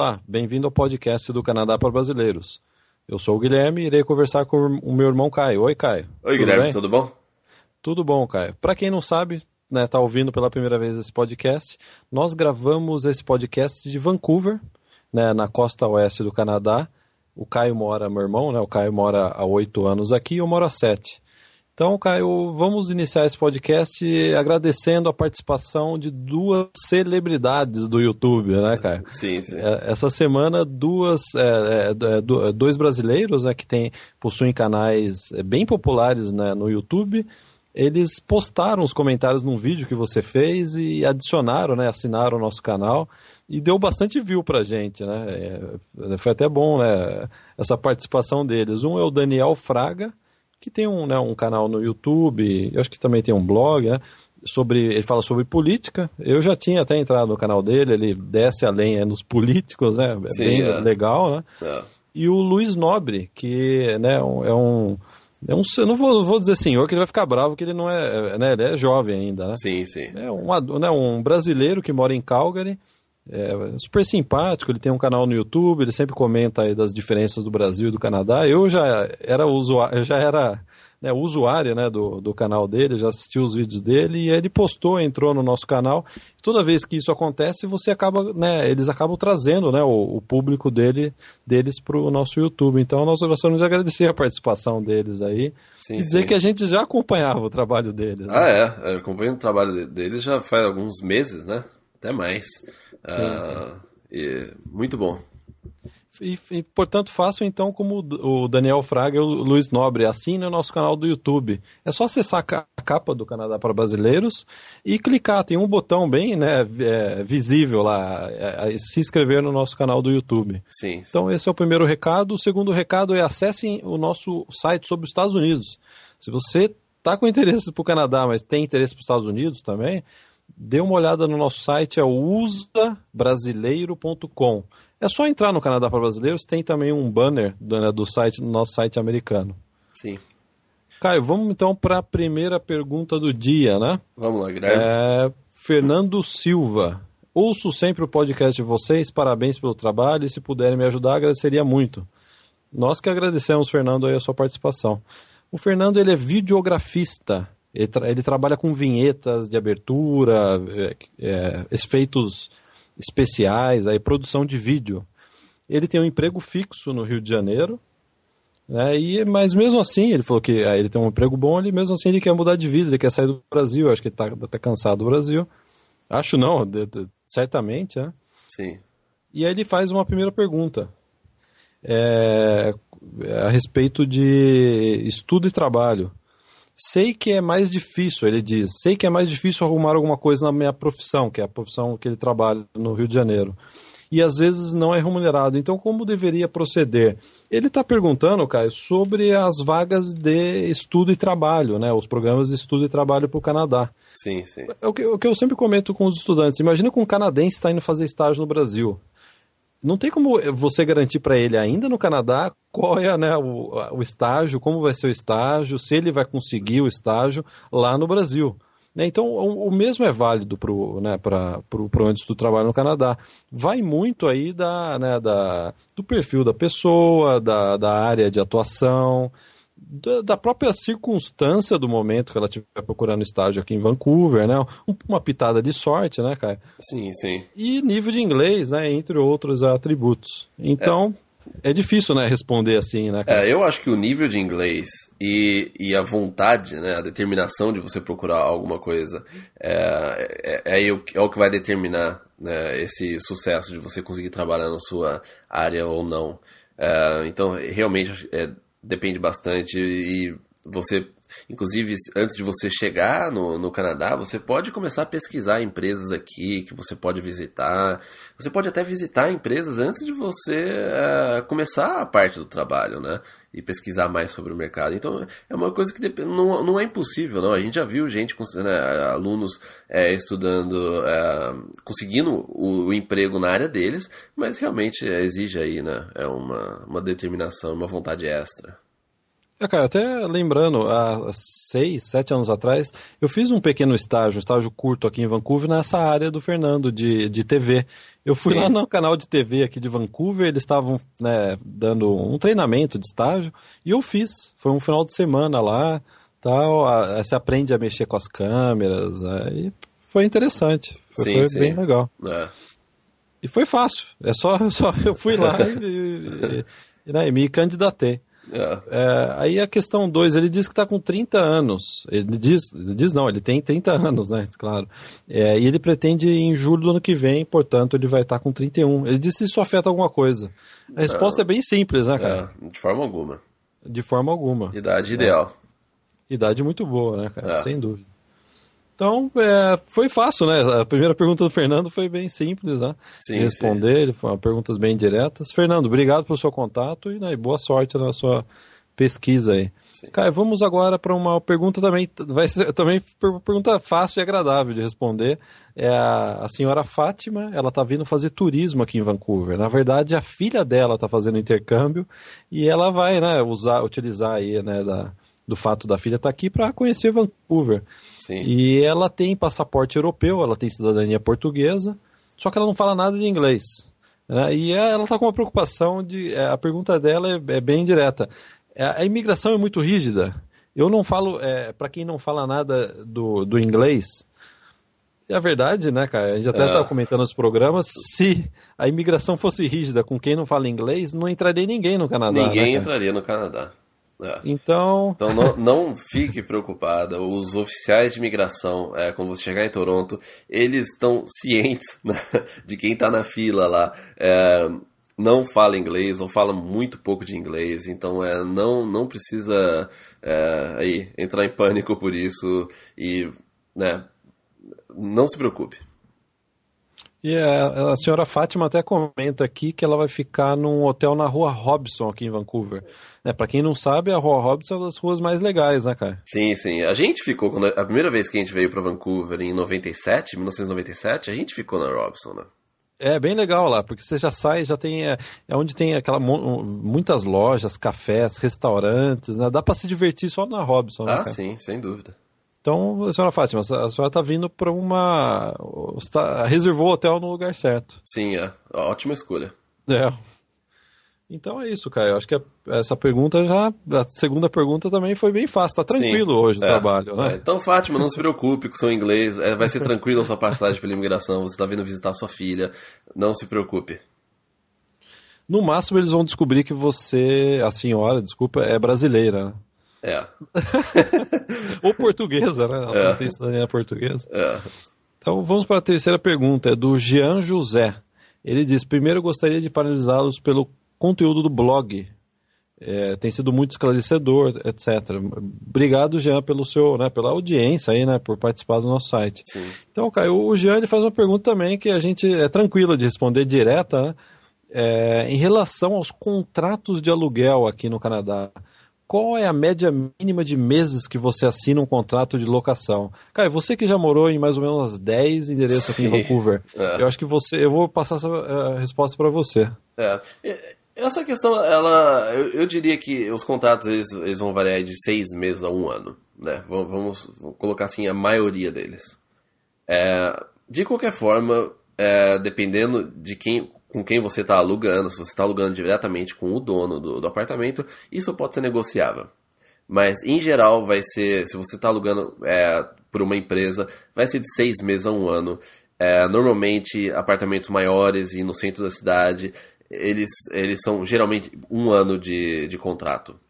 Olá, bem-vindo ao podcast do Canadá para Brasileiros. Eu sou o Guilherme e irei conversar com o meu irmão Caio. Oi, Caio. Oi, tudo Guilherme, bem? tudo bom? Tudo bom, Caio. Para quem não sabe, né, tá ouvindo pela primeira vez esse podcast, nós gravamos esse podcast de Vancouver, né, na costa oeste do Canadá. O Caio mora, meu irmão, né, o Caio mora há oito anos aqui e eu moro há sete. Então, Caio, vamos iniciar esse podcast agradecendo a participação de duas celebridades do YouTube, né, Caio? Sim, sim. É, essa semana, duas, é, é, é, é, dois brasileiros né, que tem, possuem canais bem populares né, no YouTube, eles postaram os comentários num vídeo que você fez e adicionaram, né, assinaram o nosso canal e deu bastante view pra gente, né? Foi até bom né, essa participação deles. Um é o Daniel Fraga, que tem um, né, um canal no YouTube, eu acho que também tem um blog, né? Sobre, ele fala sobre política. Eu já tinha até entrado no canal dele, ele desce além é, nos políticos, né? É Sim, bem é. legal, né? É. E o Luiz Nobre, que né, é um. É um, eu não vou, vou dizer senhor, que ele vai ficar bravo, que ele não é. é né, ele é jovem ainda, né? Sim, sim. É um, né, um brasileiro que mora em Calgary é super simpático, ele tem um canal no YouTube, ele sempre comenta aí das diferenças do Brasil e do Canadá. Eu já era usuário, já era né, usuário né, do, do canal dele, já assisti os vídeos dele e ele postou, entrou no nosso canal. Toda vez que isso acontece, você acaba, né, eles acabam trazendo né, o, o público dele, deles para o nosso YouTube. Então nós gostaríamos de agradecer a participação deles aí sim, e dizer sim. que a gente já acompanhava o trabalho deles. Né? Ah, é, eu acompanho o trabalho deles já faz alguns meses, né? Até mais. Sim, ah, sim. muito bom. E, e, portanto, façam então como o Daniel Fraga e o Luiz Nobre. Assinem o nosso canal do YouTube. É só acessar a capa do Canadá para Brasileiros e clicar. Tem um botão bem né, é, visível lá, é, é, se inscrever no nosso canal do YouTube. Sim, sim, Então, esse é o primeiro recado. O segundo recado é acessem o nosso site sobre os Estados Unidos. Se você está com interesse para o Canadá, mas tem interesse para os Estados Unidos também, dê uma olhada no nosso site, é o usabrasileiro.com. É só entrar no Canadá para Brasileiros, tem também um banner do, né, do site, no nosso site americano. Sim. Caio, vamos então para a primeira pergunta do dia, né? Vamos lá, Guilherme. É, Fernando Silva. Ouço sempre o podcast de vocês, parabéns pelo trabalho e se puderem me ajudar, agradeceria muito. Nós que agradecemos, Fernando, aí a sua participação. O Fernando ele é videografista ele, tra ele trabalha com vinhetas de abertura, é, é, efeitos especiais, aí produção de vídeo. Ele tem um emprego fixo no Rio de Janeiro, né? E, mas mesmo assim, ele falou que ah, ele tem um emprego bom, ele mesmo assim ele quer mudar de vida, ele quer sair do Brasil, acho que ele tá, tá cansado do Brasil. Acho não, de, de, certamente, né? Sim. E aí ele faz uma primeira pergunta. É, a respeito de estudo e trabalho. Sei que é mais difícil, ele diz. Sei que é mais difícil arrumar alguma coisa na minha profissão, que é a profissão que ele trabalha no Rio de Janeiro. E às vezes não é remunerado. Então, como deveria proceder? Ele está perguntando, Caio, sobre as vagas de estudo e trabalho, né? Os programas de estudo e trabalho para o Canadá. Sim, sim. É o que, eu sempre comento com os estudantes. Imagina que um canadense está indo fazer estágio no Brasil não tem como você garantir para ele ainda no Canadá qual é né, o, o, estágio, como vai ser o estágio, se ele vai conseguir o estágio lá no Brasil. Né? Então, o, o, mesmo é válido para né, o antes do trabalho no Canadá. Vai muito aí da, né, da, do perfil da pessoa, da, da área de atuação da própria circunstância do momento que ela estiver procurando estágio aqui em Vancouver, né? Uma pitada de sorte, né, cara? Sim, sim. E nível de inglês, né? Entre outros atributos. Então, é, é difícil, né, responder assim, né, cara? É, eu acho que o nível de inglês e, e a vontade, né, a determinação de você procurar alguma coisa é, é, é, é o que é vai determinar né, esse sucesso de você conseguir trabalhar na sua área ou não. É, então, realmente, é, depende bastante e você Inclusive, antes de você chegar no, no, Canadá, você pode começar a pesquisar empresas aqui que você pode visitar. Você pode até visitar empresas antes de você uh, começar a parte do trabalho, né? e pesquisar mais sobre o mercado. Então é uma coisa que depende, não, não é impossível, não. A gente já viu gente, né, alunos é, estudando, é, conseguindo o, o, emprego na área deles, mas realmente é, exige aí, né, é uma, uma determinação, uma vontade extra. É, cara, até lembrando, há seis, sete anos atrás, eu fiz um pequeno estágio, um estágio curto aqui em Vancouver, nessa área do Fernando, de, de TV. Eu fui Sim. lá no canal de TV aqui de Vancouver, eles estavam né, dando um treinamento de estágio, e eu fiz. Foi um final de semana lá, tal, a, a, se aprende a mexer com as câmeras, aí né, foi interessante. Foi, sim, foi sim. bem legal. É. E foi fácil. É só, só eu fui lá e, e, e, né, e, me candidatei. É. É, aí a questão 2, ele diz que está com 30 anos. Ele diz, diz não, ele tem 30 anos, né? Claro. É, e ele pretende em julho do ano que vem, portanto, ele vai estar tá com 31. Ele disse se isso afeta alguma coisa. A resposta é, bem simples, né, cara? É, de forma alguma. De forma alguma. Idade ideal. É. Idade muito boa, né, cara? É. Sem dúvida. Então, é, foi fácil, né? A primeira pergunta do Fernando foi bem simples, né? Sim, de responder, sim. ele foi perguntas bem diretas. Fernando, obrigado pelo seu contato e, né, e boa sorte na sua pesquisa aí. Sim. Cara, vamos agora para uma pergunta também, vai ser também pergunta fácil e agradável de responder. É a, a senhora Fátima, ela está vindo fazer turismo aqui em Vancouver. Na verdade, a filha dela está fazendo intercâmbio e ela vai, né, usar, utilizar aí, né, da, do fato da filha estar tá aqui para conhecer Vancouver. Sim. E ela tem passaporte europeu, ela tem cidadania portuguesa, só que ela não fala nada de inglês. Né? E é, ela está com uma preocupação de. É, a pergunta dela é, é bem direta. É, a imigração é muito rígida. Eu não falo, é, para quem não fala nada do, do inglês, é a verdade, né, cara? A gente até estava é. comentando nos programas, se a imigração fosse rígida com quem não fala inglês, não entraria ninguém no Canadá. Né, ninguém né, entraria no Canadá. É. Então. Então não, não fique preocupada. Os oficiais de imigração, é, quando você chegar em Toronto, eles estão cientes né, de quem está na fila lá. É, não fala inglês ou fala muito pouco de inglês, então é, não, não precisa é, aí, entrar em pânico por isso e né, não se preocupe. E a, a, senhora Fátima até comenta aqui que ela vai ficar num hotel na rua Robson, aqui em Vancouver. É, para quem não sabe, a rua Robson é uma das ruas mais legais, né, cara? Sim, sim. A gente ficou, quando, a primeira vez que a gente veio para Vancouver em 97, 1997, a gente ficou na Robson, né? É bem legal lá, porque você já sai, já tem. É, é onde tem aquela muitas lojas, cafés, restaurantes, né? Dá para se divertir só na Robson. Né, ah, sim, sem dúvida. Então, senhora Fátima, a senhora assim, está vindo para uma. Está... reservou o hotel no lugar certo. Sim, é. Ótima escolha. É. Então é isso, Caio. Acho que a, essa pergunta já. A segunda pergunta também foi bem fácil. Tá tranquilo Sim, hoje é, o trabalho, né? É. Então, Fátima, não se preocupe com seu inglês. É, vai ser tranquilo a sua passagem pela imigração. Você está vindo visitar sua filha. Não se preocupe. No máximo, eles vão descobrir que você, a senhora, desculpa, é brasileira. Né? É. Ou portuguesa, né? Ela é. tem cidadania é portuguesa. É. Então vamos para a terceira pergunta, é do Jean José. Ele diz: primeiro gostaria de parabenizá-los pelo conteúdo do blog. É, tem sido muito esclarecedor, etc. Obrigado, Jean, pelo seu, né, pela audiência aí, né, por participar do nosso site. Sim. Então, Caio, o Jean ele faz uma pergunta também que a gente é tranquilo de responder direta, né? É, em relação aos contratos de aluguel aqui no Canadá qual é a média mínima de meses que você assina um contrato de locação? Cara, você que já morou em mais ou menos 10 endereços aqui Sim. em Vancouver, é. eu acho que você, eu vou passar essa uh, resposta para você. É. Essa questão, ela, eu, eu, diria que os contratos eles, eles vão variar de seis meses a um ano, né? Vamos, vamos, vamos colocar assim a maioria deles. É, de qualquer forma, é, dependendo de quem, com quem você está alugando, se você está alugando diretamente com o dono do, do, apartamento, isso pode ser negociável. Mas, em geral, vai ser, se você está alugando é, por uma empresa, vai ser de seis meses a um ano. É, normalmente, apartamentos maiores e no centro da cidade, eles, eles são geralmente um ano de, de contrato.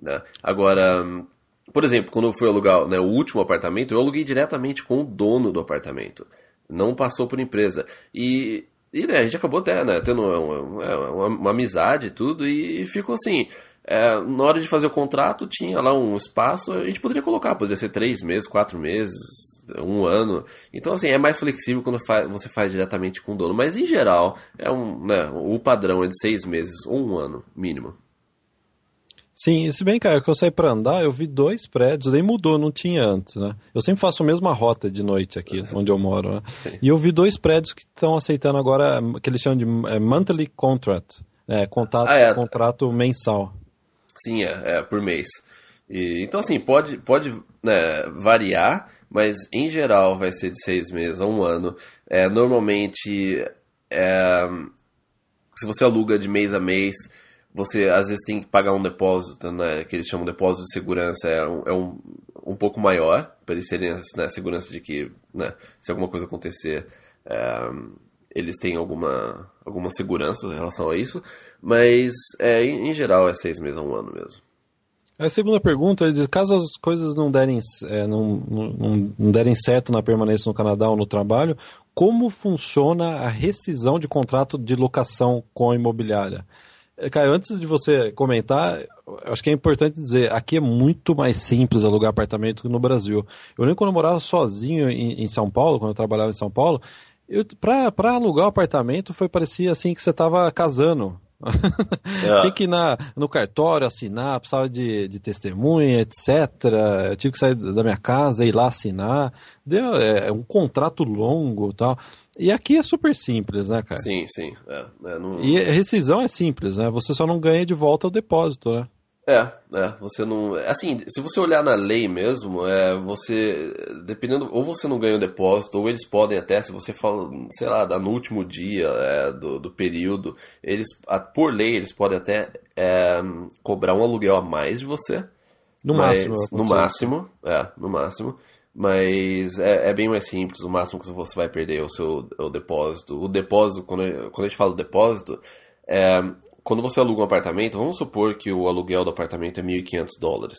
Né? Agora, Sim. por exemplo, quando eu fui alugar né, o último apartamento, eu aluguei diretamente com o dono do apartamento. Não passou por empresa. E e né, a gente acabou até né, tendo uma, uma, uma amizade e tudo, e ficou assim. É, na hora de fazer o contrato, tinha lá um espaço, a gente poderia colocar, poderia ser três meses, quatro meses, um ano. Então, assim, é mais flexível quando fa você faz diretamente com o dono. Mas, em geral, é um, né, o padrão é de seis meses ou um ano, mínimo. Sim, e se bem, cara, que eu saí para andar, eu vi dois prédios, daí mudou, não tinha antes, né? Eu sempre faço a mesma rota de noite aqui, uhum. onde eu moro, né? Sim. E eu vi dois prédios que estão aceitando agora, que eles chamam de é, monthly contract, é, contato, ah, é. contrato mensal. Sim, é, é por mês. E, então, assim, pode, pode né, variar, mas em geral vai ser de seis meses a um ano. É, normalmente, é, se você aluga de mês a mês você às vezes tem que pagar um depósito, né, que eles chamam de depósito de segurança, é um, é um, um pouco maior, para eles terem né, a segurança de que né, se alguma coisa acontecer, é, eles têm alguma, alguma segurança em relação a isso, mas é, em, em geral é seis meses a um ano mesmo. A segunda pergunta, ele é diz, caso as coisas não derem, é, não, não, não derem certo na permanência no Canadá ou no trabalho, como funciona a rescisão de contrato de locação com a imobiliária? Eh, Caio, antes de você comentar, acho que é importante dizer, aqui é muito mais simples alugar apartamento que no Brasil. Eu lembro quando eu morava sozinho em, em São Paulo, quando eu trabalhava em São Paulo, eu, alugar o apartamento foi parecia assim que você tava casando. É. tinha que ir na, no cartório assinar, precisava de, de testemunha, etc. Eu tive que sair da minha casa, ir lá assinar. Deu, é, é um contrato longo tal. E aqui é super simples, né, cara? Sim, sim. É, é, não... E rescisão é simples, né? Você só não ganha de volta o depósito, né? É, é, você não. Assim, se você olhar na lei mesmo, é, você. Dependendo, ou você não ganha o depósito, ou eles podem até, se você fala, sei lá, no último dia é, do, do período, eles, por lei, eles podem até é, cobrar um aluguel a mais de você. No mas, máximo. No máximo, é, no máximo. Mas é, é, bem mais simples, o máximo que você vai perder é o seu é o depósito. O depósito, quando, quando a gente fala depósito, é, quando você aluga um apartamento, vamos supor que o aluguel do apartamento é 1.500 dólares.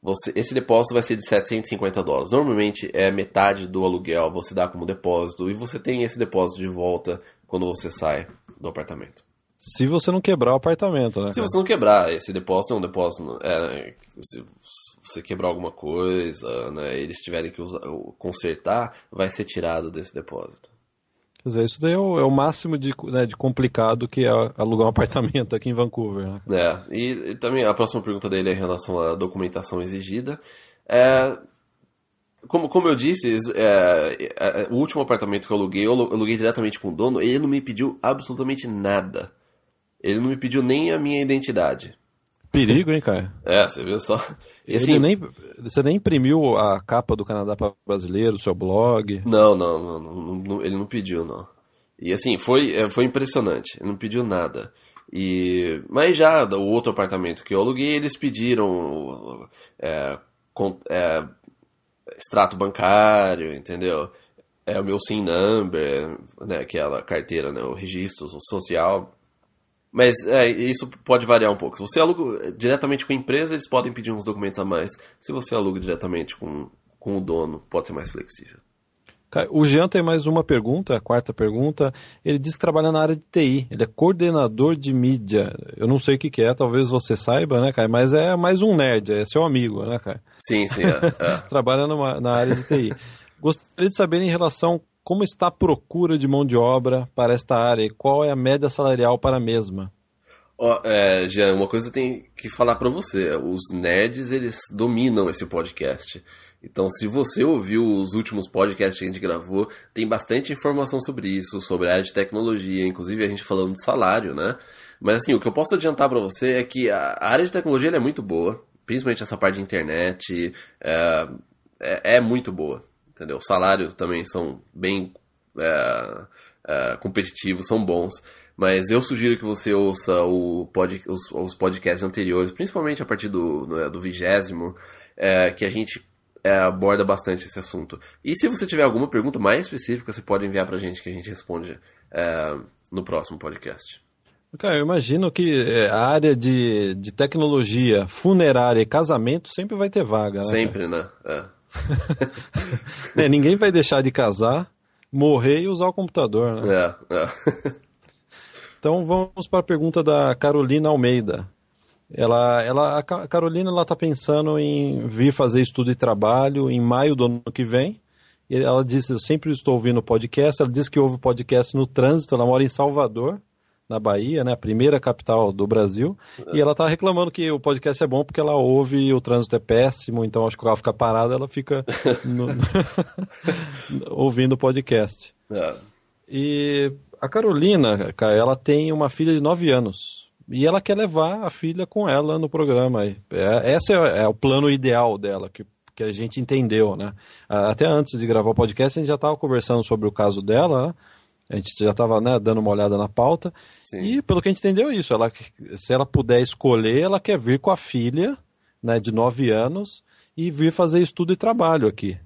Você, esse depósito vai ser de 750 dólares. Normalmente é metade do aluguel, você dá como depósito e você tem esse depósito de volta quando você sai do apartamento. Se você não quebrar o apartamento, né? Se você não quebrar, esse depósito é um depósito. É, se, você quebrar alguma coisa, né, eles tiverem que usar, consertar, vai ser tirado desse depósito. Quer dizer, isso daí é o, é o máximo de, né, de, complicado que é alugar um apartamento aqui em Vancouver. Né? É, e, e, também a próxima pergunta dele é em relação à documentação exigida. É, como, como eu disse, é, é, é, o último apartamento que eu aluguei, eu aluguei diretamente com o dono, ele não me pediu absolutamente nada. Ele não me pediu nem a minha identidade. Perigo, hein, cara? É, você viu só. E, assim, nem, você nem imprimiu a capa do Canadá para brasileiro, do seu blog? Não, não, não, não, ele não pediu, não. E assim, foi, é, foi impressionante, ele não pediu nada. E, mas já o outro apartamento que eu aluguei, eles pediram é, é, extrato bancário, entendeu? É o meu SIM number, né, aquela carteira, né, o registro social, mas é, isso pode variar um pouco. Se você aluga eh, diretamente com a empresa, eles podem pedir uns documentos a mais. Se você aluga diretamente com, com o dono, pode ser mais flexível. O Jean tem mais uma pergunta, a quarta pergunta. Ele diz que trabalha na área de TI, ele é coordenador de mídia. Eu não sei o que, que é, talvez você saiba, né, Caio? Mas é mais um nerd, é seu amigo, né, Caio? Sim, sim. É, é. trabalha numa, na área de TI. Gostaria de saber em relação como está a procura de mão de obra para esta área e qual é a média salarial para a mesma? Oh, é, Jean, uma coisa eu tenho que falar para você. Os nerds, eles dominam esse podcast. Então, se você ouviu os últimos podcasts que a gente gravou, tem bastante informação sobre isso, sobre a área de tecnologia, inclusive a gente falando de salário, né? Mas assim, o que eu posso adiantar para você é que a área de tecnologia é muito boa, principalmente essa parte de internet, é, é, é muito boa entendeu? Os salários também são bem é, é, competitivos, são bons. Mas eu sugiro que você ouça o pod, os, os, podcasts anteriores, principalmente a partir do vigésimo, é, que a gente é, aborda bastante esse assunto. E se você tiver alguma pergunta mais específica, você pode enviar para a gente que a gente responde é, no próximo podcast. Cara, eu imagino que é, a área de, de tecnologia, funerária e casamento sempre vai ter vaga, né? Sempre, né? É. é, ninguém vai deixar de casar, morrer e usar o computador, né? É, é. então vamos para a pergunta da Carolina Almeida. Ela, ela, a Carolina ela está pensando em vir fazer estudo e trabalho em maio do ano que vem. Ela disse, eu sempre estou ouvindo podcast. Ela disse que ouve podcast no trânsito. Ela mora em Salvador na Bahia, né, a primeira capital do Brasil, é. e ela tá reclamando que o podcast é bom porque ela ouve o trânsito é péssimo, então acho que o carro fica parado, ela fica no... ouvindo o podcast. É. E a Carolina, cara, ela tem uma filha de 9 anos. E ela quer levar a filha com ela no programa. É, esse é, é, o plano ideal dela, que, que a gente entendeu, né? Até antes de gravar o podcast, a gente já estava conversando sobre o caso dela, né? A gente já estava né, dando uma olhada na pauta. Sim. E pelo que a gente entendeu é isso, ela, se ela puder escolher, ela quer vir com a filha, né, de 9 anos, e vir fazer estudo e trabalho aqui.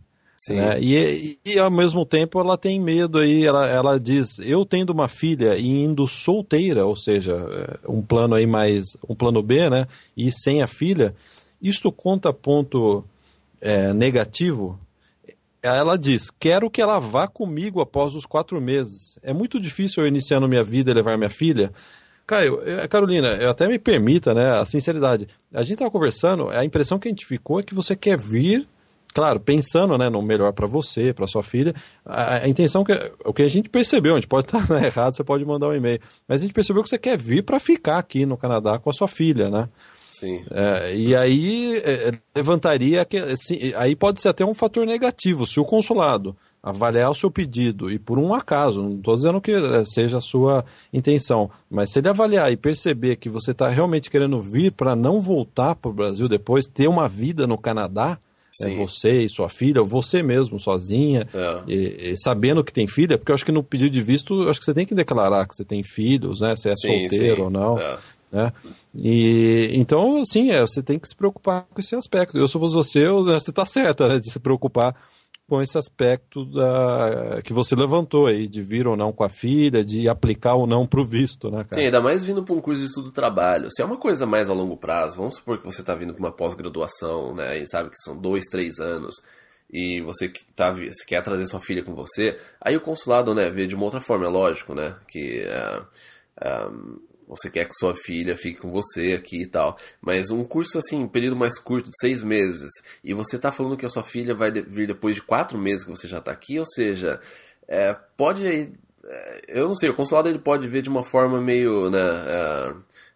Né? E, e, ao mesmo tempo ela tem medo aí, ela, ela diz, eu tendo uma filha e indo solteira, ou seja, é, um plano aí mais, um plano B, né, e sem a filha, isto conta ponto é, negativo ela diz: Quero que ela vá comigo após os quatro meses. É muito difícil eu iniciando minha vida e levar minha filha. Caio, é, Carolina, eu até me permita, né, a sinceridade. A gente tava conversando, a impressão que a gente ficou é que você quer vir, claro, pensando, né, no melhor para você, para sua filha. A, a, intenção que o que a gente percebeu, a gente pode estar tá, né, errado, você pode mandar um e-mail, mas a gente percebeu que você quer vir para ficar aqui no Canadá com a sua filha, né? Sim. É, e aí é, é, levantaria que assim, aí pode ser até um fator negativo se o consulado avaliar o seu pedido e por um acaso, não estou dizendo que é, seja a sua intenção, mas se ele avaliar e perceber que você está realmente querendo vir para não voltar para o Brasil depois, ter uma vida no Canadá, é você e sua filha, ou você mesmo sozinha, é. e, e, sabendo que tem filha, porque eu acho que no pedido de visto, acho que você tem que declarar que você tem filhos, né? Se é sim, solteiro sim. ou não. É. Né? E, então, assim, é, você tem que se preocupar com esse aspecto. Eu sou você, eu, você está certa né, de se preocupar com esse aspecto da, que você levantou aí, de vir ou não com a filha, de aplicar ou não para o visto, né, cara? Sim, ainda mais vindo para um curso de estudo trabalho. Se é uma coisa mais a longo prazo, vamos supor que você está vindo para uma pós-graduação, né, e sabe que são dois, três anos, e você, tá, você quer trazer sua filha com você, aí o consulado, né, vê de uma outra forma, é lógico, né, que... É, é, você quer que sua filha fique com você aqui e tal. Mas um curso assim, um período mais curto, de seis meses, e você está falando que a sua filha vai vir depois de quatro meses que você já está aqui, ou seja, é, pode. É, eu não sei, o consulado ele pode ver de uma forma meio. Né,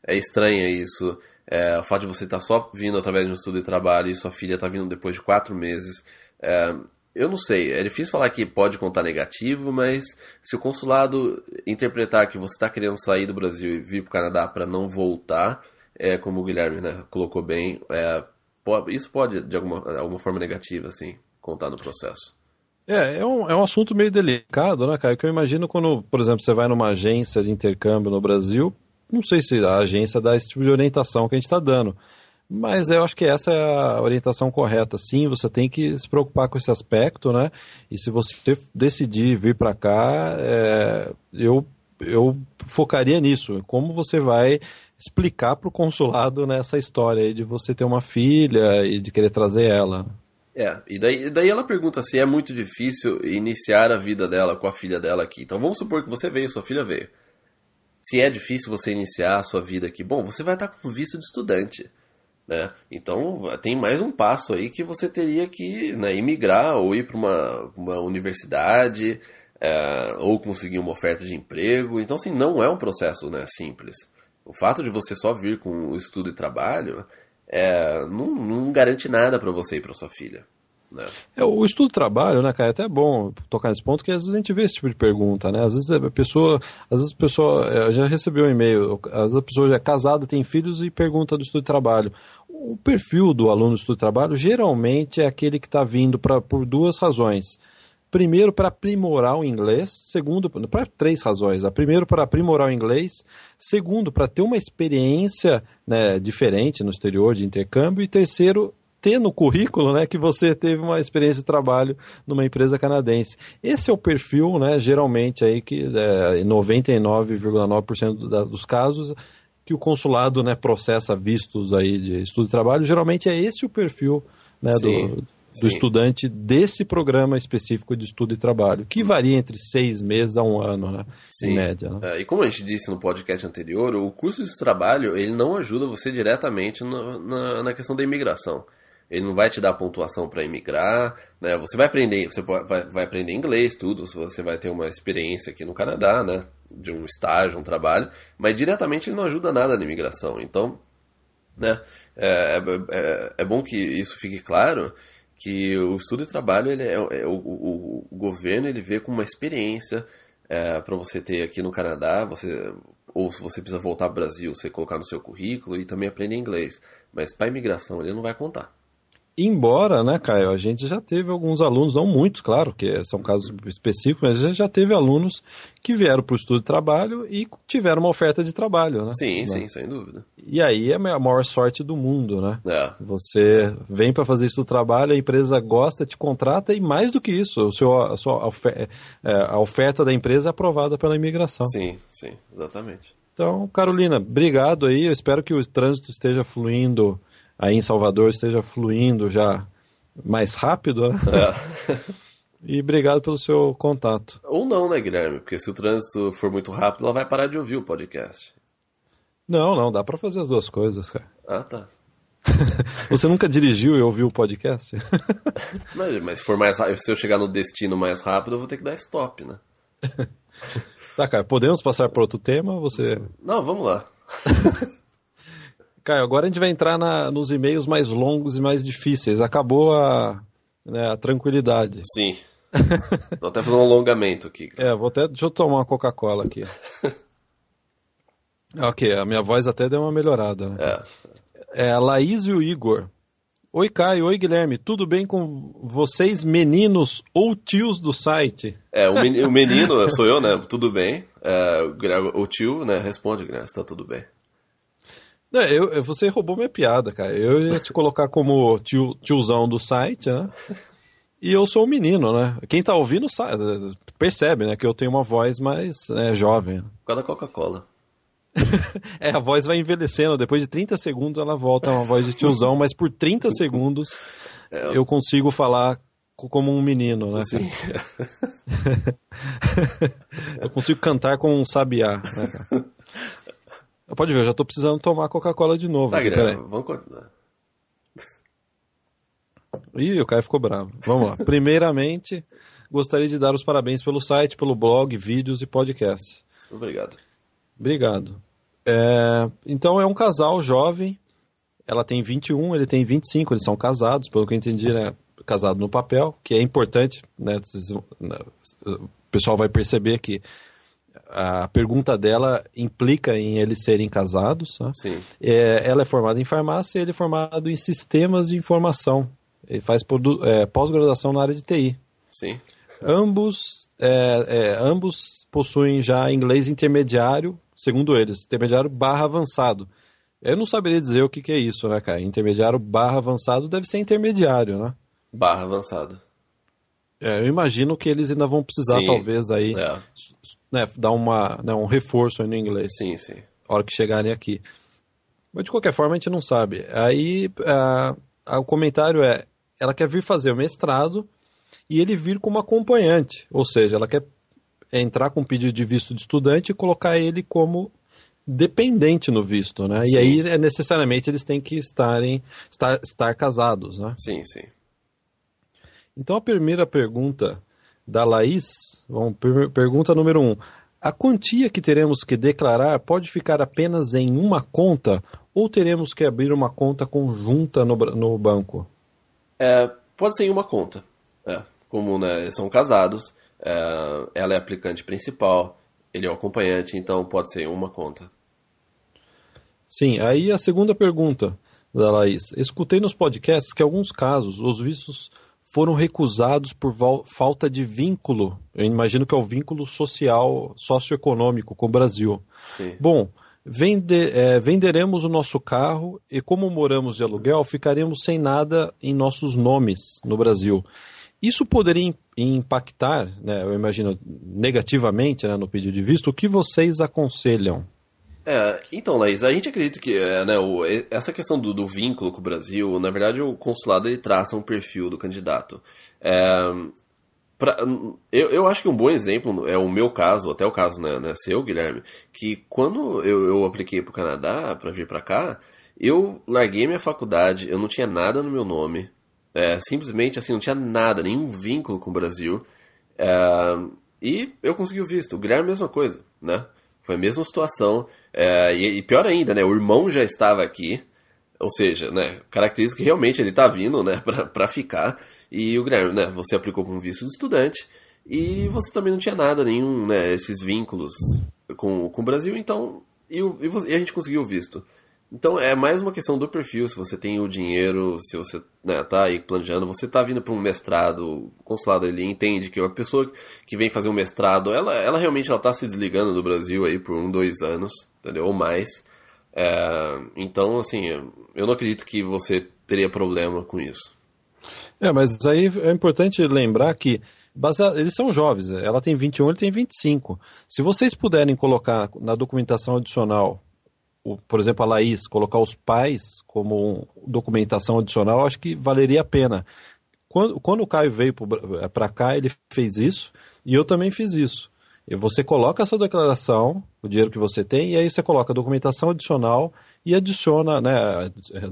é, é estranha isso. É, o fato de você estar tá só vindo através de um estudo e trabalho e sua filha está vindo depois de quatro meses. É, eu não sei, é difícil falar que pode contar negativo, mas se o consulado interpretar que você está querendo sair do Brasil e vir para o Canadá para não voltar, é como o Guilherme né, colocou bem, é, isso pode de alguma, alguma forma negativa assim contar no processo. É, é um, é um assunto meio delicado, né, cara? Que eu imagino quando, por exemplo, você vai numa agência de intercâmbio no Brasil, não sei se a agência dá esse tipo de orientação que a gente está dando. Mas eu acho que essa é a orientação correta. Sim, você tem que se preocupar com esse aspecto, né? E se você decidir vir para cá, é, eu, eu focaria nisso. Como você vai explicar para o consulado nessa né, história de você ter uma filha e de querer trazer ela? É, e daí, daí ela pergunta se é muito difícil iniciar a vida dela com a filha dela aqui. Então vamos supor que você veio, sua filha veio. Se é difícil você iniciar a sua vida aqui, bom, você vai estar com visto de estudante né? Então tem mais um passo aí que você teria que né, imigrar ou ir para uma, uma, universidade é, ou conseguir uma oferta de emprego. Então assim, não é um processo né, simples. O fato de você só vir com estudo e trabalho é, não, não garante nada para você e para sua filha. É. é, o estudo do trabalho, né, cara, é até bom tocar nesse ponto, que às vezes a gente vê esse tipo de pergunta, né? Às vezes a pessoa, às vezes a pessoa é, já recebeu um e-mail, às vezes a pessoa já é casada, tem filhos e pergunta do estudo de trabalho. O perfil do aluno do estudo de trabalho geralmente é aquele que está vindo pra, por duas razões. Primeiro, para aprimorar o inglês. Segundo, para três razões. A primeiro, para aprimorar o inglês. Segundo, para ter uma experiência né, diferente no exterior de intercâmbio. E terceiro, ter no currículo né, que você teve uma experiência de trabalho numa empresa canadense. Esse é o perfil, né, geralmente, aí que é, 99,9% dos casos que o consulado né, processa vistos aí de estudo e trabalho. Geralmente é esse o perfil né, sim, do, do sim. estudante desse programa específico de estudo e trabalho, que varia entre seis meses a um ano, né, sim. em média. Né? É, e como a gente disse no podcast anterior, o curso de trabalho ele não ajuda você diretamente na, na questão da imigração. Ele não vai te dar pontuação para emigrar, né? Você vai aprender, você vai, aprender inglês, tudo, você vai ter uma experiência aqui no Canadá, né? De um estágio, um trabalho, mas diretamente ele não ajuda nada na imigração. Então, né? É, é, é, é bom que isso fique claro que o estudo e trabalho ele é, é o, o, o, governo ele vê como uma experiência é, para você ter aqui no Canadá, você ou se você precisa voltar ao Brasil, você colocar no seu currículo e também aprender inglês. Mas para imigração ele não vai contar. Embora, né, Caio, a gente já teve alguns alunos, não muitos, claro, que são casos específicos, mas a gente já teve alunos que vieram para o estudo de trabalho e tiveram uma oferta de trabalho, né? Sim, né? sim, sem dúvida. E aí é a maior sorte do mundo, né? É. Você vem para fazer estudo de trabalho, a empresa gosta, te contrata e mais do que isso, o seu, a, sua ofer é, a oferta da empresa é aprovada pela imigração. Sim, sim, exatamente. Então, Carolina, obrigado aí, eu espero que o trânsito esteja fluindo aí em Salvador esteja fluindo já mais rápido. Né? É. e obrigado pelo seu contato. Ou não, né, Guilherme? Porque se o trânsito for muito rápido, ela vai parar de ouvir o podcast. Não, não, dá para fazer as duas coisas, cara. Ah, tá. Você nunca dirigiu e ouviu o podcast? mas, mas se, for mais, se eu chegar no destino mais rápido, eu vou ter que dar stop, né? tá, cara, podemos passar para outro tema? Você. Não, vamos lá. Caio, agora a gente vai entrar na, nos e-mails mais longos e mais difíceis. Acabou a, né, a tranquilidade. Sim. vou até fazer um alongamento aqui. Cara. É, vou até. Deixa eu tomar uma Coca-Cola aqui. ok, a minha voz até deu uma melhorada. Né? É. é. Laís e o Igor. Oi, Caio. Oi, Guilherme. Tudo bem com vocês, meninos ou tios do site? É, o, menino, o menino sou eu, né? Tudo bem. É, o tio, né? Responde, Guilherme, está tudo bem. Não, eu, você roubou minha piada, cara. Eu ia te colocar como tio, tiozão do site, né? E eu sou um menino, né? Quem tá ouvindo sabe, percebe, né? Que eu tenho uma voz mais é, jovem. Qual a Coca-Cola? é, a voz vai envelhecendo. Depois de 30 segundos ela volta a uma voz de tiozão, mas por 30 segundos é, eu consigo falar como um menino, né? Sim. eu consigo cantar como um sabiá, né, Pode ver, eu já tô precisando tomar Coca-Cola de novo. Tá, aqui, Vamos continuar. Ih, o Caio ficou bravo. Vamos lá. Primeiramente, gostaria de dar os parabéns pelo site, pelo blog, vídeos e podcast. Obrigado. Obrigado. É, então é um casal jovem, ela tem 21, ele tem 25, eles são casados, pelo que eu entendi, né? Casado no papel, que é importante, né? né? O pessoal vai perceber que a pergunta dela implica em eles serem casados. Né? É, ela é formada em farmácia e ele é formado em sistemas de informação. Ele faz é, pós-graduação na área de TI. Sim. Ambos, é, é, ambos possuem já inglês intermediário, segundo eles, intermediário barra avançado. Eu não saberia dizer o que, que é isso, né, cara? Intermediário barra avançado deve ser intermediário, né? Barra avançado. É, eu imagino que eles ainda vão precisar, Sim, talvez, aí, é né, dar uma, né, um reforço no inglês. Sim, sim. A hora que chegarem aqui. Mas de qualquer forma a gente não sabe. Aí o comentário é: ela quer vir fazer o mestrado e ele vir como acompanhante. Ou seja, ela quer entrar com pedido de visto de estudante e colocar ele como dependente no visto, né? Sim. E aí é necessariamente eles têm que estarem estar, estar casados, né? Sim, sim. Então a primeira pergunta da Laís. Vamos, pergunta número Um. A quantia que teremos que declarar pode ficar apenas em uma conta ou teremos que abrir uma conta conjunta no, no banco? É, pode ser em uma conta. É, como né, são casados, é, ela é aplicante principal, ele é o acompanhante, então pode ser em uma conta. Sim, aí a segunda pergunta da Laís. Escutei nos podcasts que alguns casos os vistos foram recusados por falta de vínculo. Eu imagino que é o vínculo social, socioeconômico com o Brasil. Sim. Bom, vende, é, venderemos o nosso carro e, como moramos de aluguel, ficaremos sem nada em nossos nomes no Brasil. Isso poderia impactar, né, eu imagino, negativamente né, no pedido de visto. O que vocês aconselham? É, então, Laís, a gente acredita que é, né, o, essa questão do, do, vínculo com o Brasil, na verdade, o consulado ele traça um perfil do candidato. É, pra, eu, eu, acho que um bom exemplo é o meu caso, até o caso né, né seu, Guilherme, que quando eu, eu apliquei para o Canadá para vir para cá, eu larguei minha faculdade, eu não tinha nada no meu nome, é, simplesmente assim, não tinha nada, nenhum vínculo com o Brasil, é, e eu consegui o visto. O Guilherme, mesma coisa, né? Foi a mesma situação. É, e, e, pior ainda, né? O irmão já estava aqui. Ou seja, né? Caracteriza que realmente ele está vindo, né? Pra, pra ficar. E o Guilherme, né? Você aplicou com visto de estudante. E você também não tinha nada, nenhum, né? Esses vínculos com, com o Brasil. Então, e, e, e a gente conseguiu o visto. Então é mais uma questão do perfil, se você tem o dinheiro, se você né, tá aí planejando, você tá vindo para um mestrado, o consulado ele entende que a pessoa que vem fazer um mestrado, ela, ela realmente ela tá se desligando do Brasil aí por um, dois anos, entendeu? Ou mais. É, então, assim, eu não acredito que você teria problema com isso. É, mas aí é importante lembrar que baseado, eles são jovens, ela tem 21, ele tem 25. Se vocês puderem colocar na documentação adicional o, por exemplo, a Laís, colocar os pais como documentação adicional, acho que valeria a pena. Quando, quando o Caio veio para eh, cá, ele fez isso e eu também fiz isso. E você coloca a sua declaração, o dinheiro que você tem, e aí você coloca documentação adicional e adiciona, né, eh,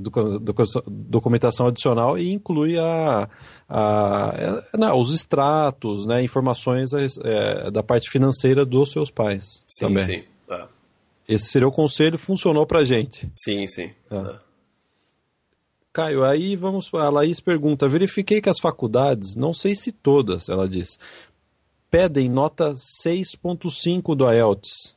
documentação adicional e inclui a, a, eh, não, né, os extratos, né, informações é, da parte financeira dos seus pais. Sim, também. sim. Esse seria o conselho, funcionou pra gente. Sim, sim. É. Ah. Caio, aí vamos. A Laís pergunta: verifiquei que as faculdades, não sei se todas, ela diz, pedem nota 6,5 do IELTS.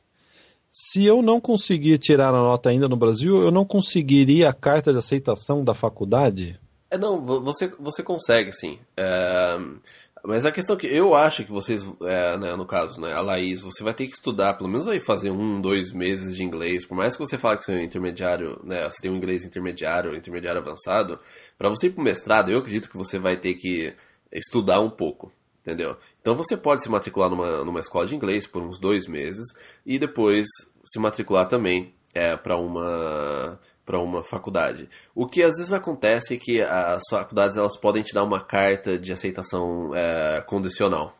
Se eu não conseguir tirar a nota ainda no Brasil, eu não conseguiria a carta de aceitação da faculdade? É, não, você, você consegue, sim. É... Mas a questão é que eu acho que vocês, é, né, no caso, né, a Laís, você vai ter que estudar, pelo menos aí fazer um, dois meses de inglês, por mais que você fale que seu é intermediário, né, você tem um inglês intermediário, intermediário avançado, para você ir pro mestrado, eu acredito que você vai ter que estudar um pouco, entendeu? Então você pode se matricular numa, numa escola de inglês por uns dois meses e depois se matricular também é, para uma para uma faculdade. O que às vezes acontece é que as faculdades elas podem te dar uma carta de aceitação é, condicional.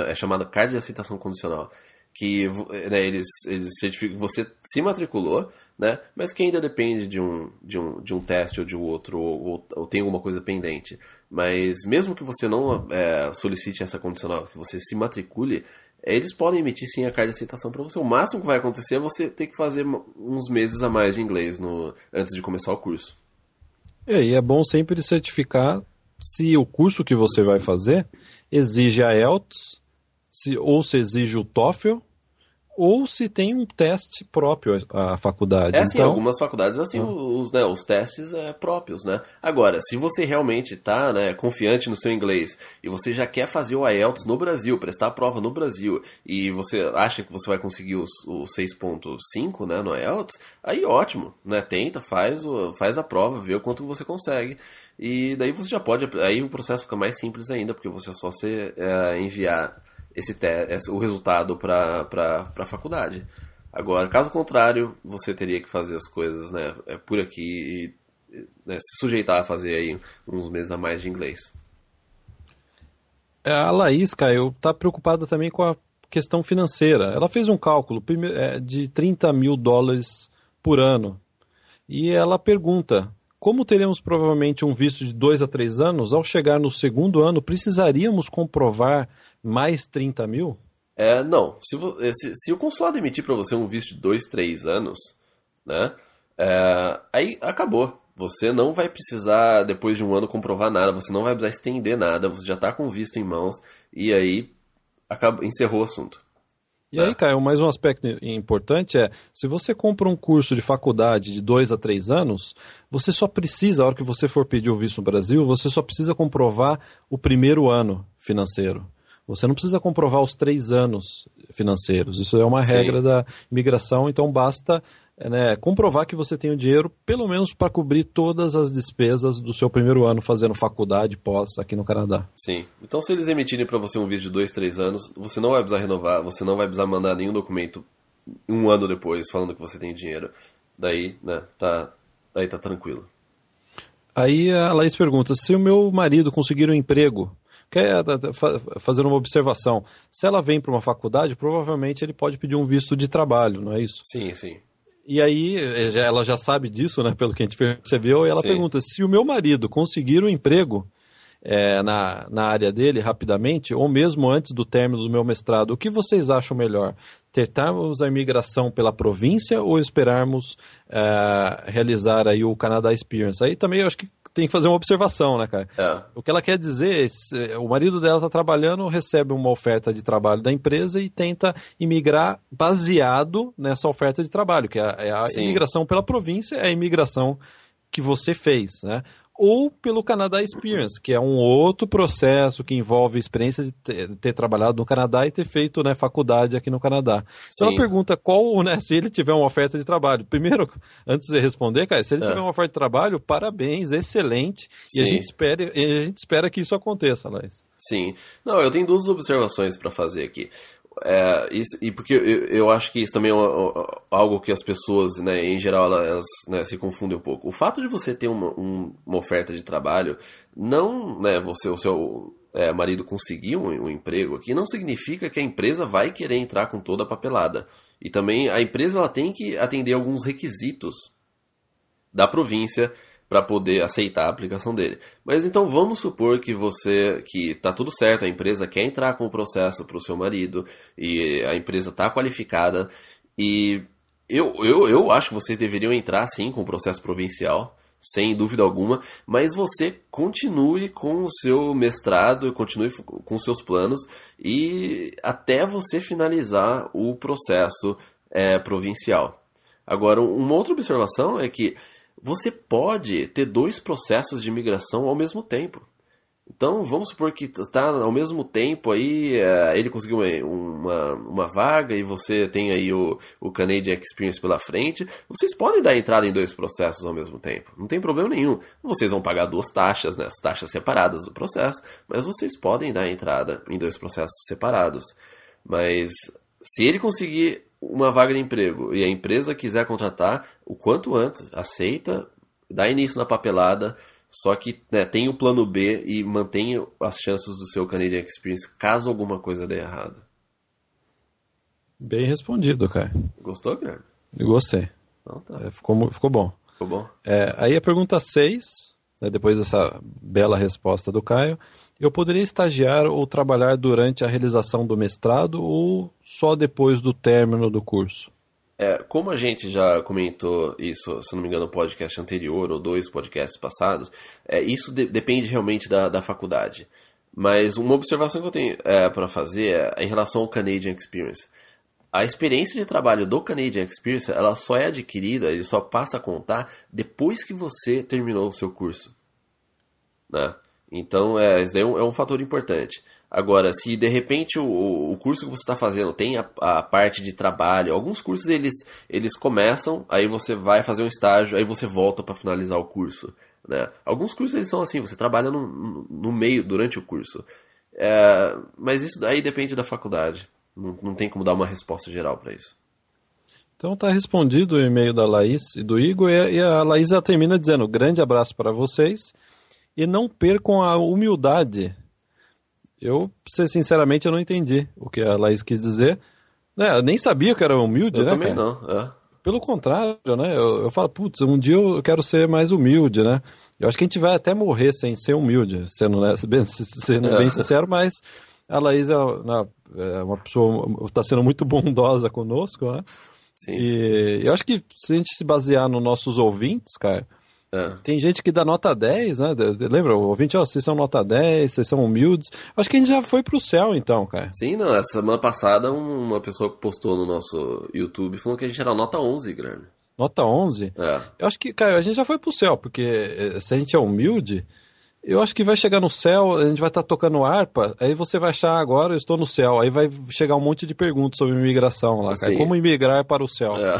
É chamada carta de aceitação condicional. Que né, eles, eles certificam que você se matriculou, né, mas que ainda depende de um, de um, de um teste ou de outro, ou, ou, ou tem alguma coisa pendente. Mas mesmo que você não é, solicite essa condicional, que você se matricule, eles podem emitir sim a carta de aceitação para você. O máximo que vai acontecer é você ter que fazer uns meses a mais de inglês no, antes de começar o curso. É, e é bom sempre certificar se o curso que você vai fazer exige a IELTS se, ou se exige o TOEFL ou se tem um teste próprio à faculdade. É assim, então... algumas faculdades assim, uhum. os, né, os testes é, próprios, né? Agora, se você realmente está né, confiante no seu inglês e você já quer fazer o IELTS no Brasil, prestar a prova no Brasil, e você acha que você vai conseguir os, os 6.5 né, no IELTS, aí ótimo, né? Tenta, faz, o, faz a prova, vê o quanto você consegue. E daí você já pode. Aí o processo fica mais simples ainda, porque você é só se, é, enviar esse o resultado para a faculdade. Agora, caso contrário, você teria que fazer as coisas né, é por aqui e né, se sujeitar a fazer aí uns meses a mais de inglês. É, a Laís, Caio, está preocupada também com a questão financeira. Ela fez um cálculo é, de 30 mil dólares por ano. E ela pergunta como teremos provavelmente um visto de dois a três anos, ao chegar no segundo ano, precisaríamos comprovar mais 30 mil? É, não. Se, se, se o consulado emitir para você um visto de dois, três anos, né? É, aí acabou. Você não vai precisar, depois de um ano, comprovar nada, você não vai precisar estender nada, você já está com o visto em mãos, e aí acabou, encerrou o assunto. E é. aí, Caio, mais um aspecto importante é: se você compra um curso de faculdade de dois a três anos, você só precisa, a hora que você for pedir o visto no Brasil, você só precisa comprovar o primeiro ano financeiro. Você não precisa comprovar os três anos financeiros. Isso é uma Sim. regra da imigração, então basta né, comprovar que você tem o dinheiro, pelo menos para cobrir todas as despesas do seu primeiro ano fazendo faculdade, pós, aqui no Canadá. Sim. Então, se eles emitirem para você um visto de dois, três anos, você não vai precisar renovar, você não vai precisar mandar nenhum documento um ano depois falando que você tem dinheiro. Daí, né, tá, daí tá tranquilo. Aí a Laís pergunta: se o meu marido conseguir um emprego, quer tá, tá, fazer uma observação, se ela vem para uma faculdade, provavelmente ele pode pedir um visto de trabalho, não é isso? Sim, sim. E aí é, ela já sabe disso, né? Pelo que a gente percebeu, e ela Sim. pergunta: se o meu marido conseguir um emprego é, na, na área dele rapidamente, ou mesmo antes do término do meu mestrado, o que vocês acham melhor? Tentarmos a imigração pela província ou esperarmos é, realizar aí o Canadá Experience? Aí também eu acho que tem que fazer uma observação, né, cara? É. O que ela quer dizer, é, o marido dela tá trabalhando, recebe uma oferta de trabalho da empresa e tenta imigrar baseado nessa oferta de trabalho, que é a, é a imigração pela província, é a imigração que você fez, né? ou pelo Canadá Experience, que é um outro processo que envolve experiência de ter, ter trabalhado no Canadá e ter feito né, faculdade aqui no Canadá. Então, Sim. Então a pergunta qual, né, se ele tiver uma oferta de trabalho. Primeiro, antes de responder, cara, se ele é. tiver uma oferta de trabalho, parabéns, excelente. Sim. E a gente, espera, a gente espera que isso aconteça, Laís. Sim. Não, eu tenho duas observações para fazer aqui. É, isso, e porque eu, eu, acho que isso também é algo que as pessoas, né, em geral, elas né, se confundem um pouco. O fato de você ter uma, um, uma oferta de trabalho, não né, você, o seu é, marido conseguir um, um, emprego aqui, não significa que a empresa vai querer entrar com toda a papelada. E também a empresa ela tem que atender alguns requisitos da província para poder aceitar a aplicação dele. Mas então vamos supor que você que tá tudo certo, a empresa quer entrar com o processo para o seu marido e a empresa está qualificada e eu, eu, eu acho que vocês deveriam entrar sim com o processo provincial, sem dúvida alguma, mas você continue com o seu mestrado, continue com seus planos e até você finalizar o processo é, provincial. Agora, uma outra observação é que você pode ter dois processos de migração ao mesmo tempo. Então, vamos supor que está ao mesmo tempo aí, eh, ele conseguiu uma, uma vaga e você tem aí o, o Canadian Experience pela frente. Vocês podem dar entrada em dois processos ao mesmo tempo, não tem problema nenhum. Vocês vão pagar duas taxas, né, as taxas separadas do processo, mas vocês podem dar entrada em dois processos separados. Mas se ele conseguir uma vaga de emprego e a empresa quiser contratar, o quanto antes, aceita, dá início na papelada, só que né, tem o plano B e mantenha as chances do seu Canadian Experience caso alguma coisa dê errado. Bem respondido, cara. Gostou, Guilherme? Eu gostei. Então, tá. é, ficou, ficou bom. Ficou bom. É, aí a pergunta 6, né, depois dessa bela resposta do Caio, eu poderia estagiar ou trabalhar durante a realização do mestrado ou só depois do término do curso? É, como a gente já comentou isso, se não me engano, no podcast anterior ou dois podcasts passados, é, isso de depende realmente da, da faculdade. Mas uma observação que eu tenho é, para fazer é em relação ao Canadian Experience. A experiência de trabalho do Canadian Experience, ela só é adquirida, ele só passa a contar depois que você terminou o seu curso. Né? Então, é, isso daí é um, é um fator importante. Agora, se de repente o, o curso que você está fazendo tem a, a, parte de trabalho, alguns cursos eles, eles começam, aí você vai fazer um estágio, aí você volta para finalizar o curso. Né? Alguns cursos eles são assim, você trabalha no, no meio, durante o curso. É, mas isso daí depende da faculdade. Não, não tem como dar uma resposta geral para isso. Então tá respondido o e-mail da Laís e do Igor, e a Laís já termina dizendo: grande abraço para vocês e não percam a humildade. Eu, ser sinceramente, eu não entendi o que a Laís quis dizer. É, eu nem sabia que era humilde, eu né? Eu também cara? não, é. Pelo contrário, né? Eu, eu falo, putz, um dia eu quero ser mais humilde, né? Eu acho que a gente vai até morrer sem ser humilde, sendo, né, bem, sendo é. bem sincero, mas a Laís é uma, né, é uma pessoa, está sendo muito bondosa conosco, né? Sim. E eu acho que se a gente se basear nos nossos ouvintes, cara, é. Tem gente que dá nota 10, né? Lembra, o ouvinte, ó, vocês são nota 10, vocês são humildes. Acho que a gente já foi pro céu, então, cara. Sim, não. Essa semana passada, uma pessoa postou no nosso YouTube falou que a gente era nota 11, grande. Nota 11? É. Eu acho que, cara, a gente já foi pro céu, porque eh, se a gente é humilde, eu acho que vai chegar no céu, a gente vai estar tá tocando harpa, aí você vai achar ah, agora, eu estou no céu. Aí vai chegar um monte de perguntas sobre imigração lá, cara. Sim. Como imigrar para o céu? É.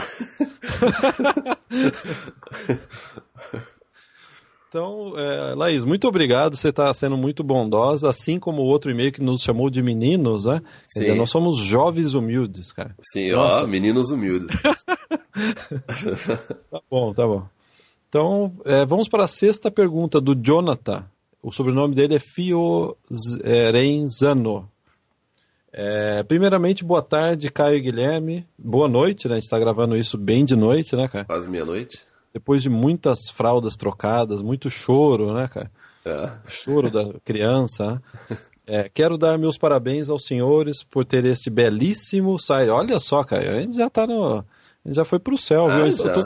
Então, é, Laís, muito obrigado. Você está sendo muito bondosa, assim como o outro e-mail que nos chamou de meninos, né? Sim. Quer dizer, nós somos jovens humildes, cara. Sim, Nossa. ó, meninos humildes. tá bom, tá bom. Então, é, vamos para a sexta pergunta do Jonathan. O sobrenome dele é Fiorenzano. É, é, primeiramente, boa tarde, Caio e Guilherme. Boa noite, né? A gente está gravando isso bem de noite, né, cara? Quase meia-noite. Depois de muitas fraldas trocadas, muito choro, né, cara? É. Choro da criança. Né? É, quero dar meus parabéns aos senhores por ter esse belíssimo site. Olha só, cara, a gente já tá no. A gente já foi pro céu, ah, viu? Eu tô,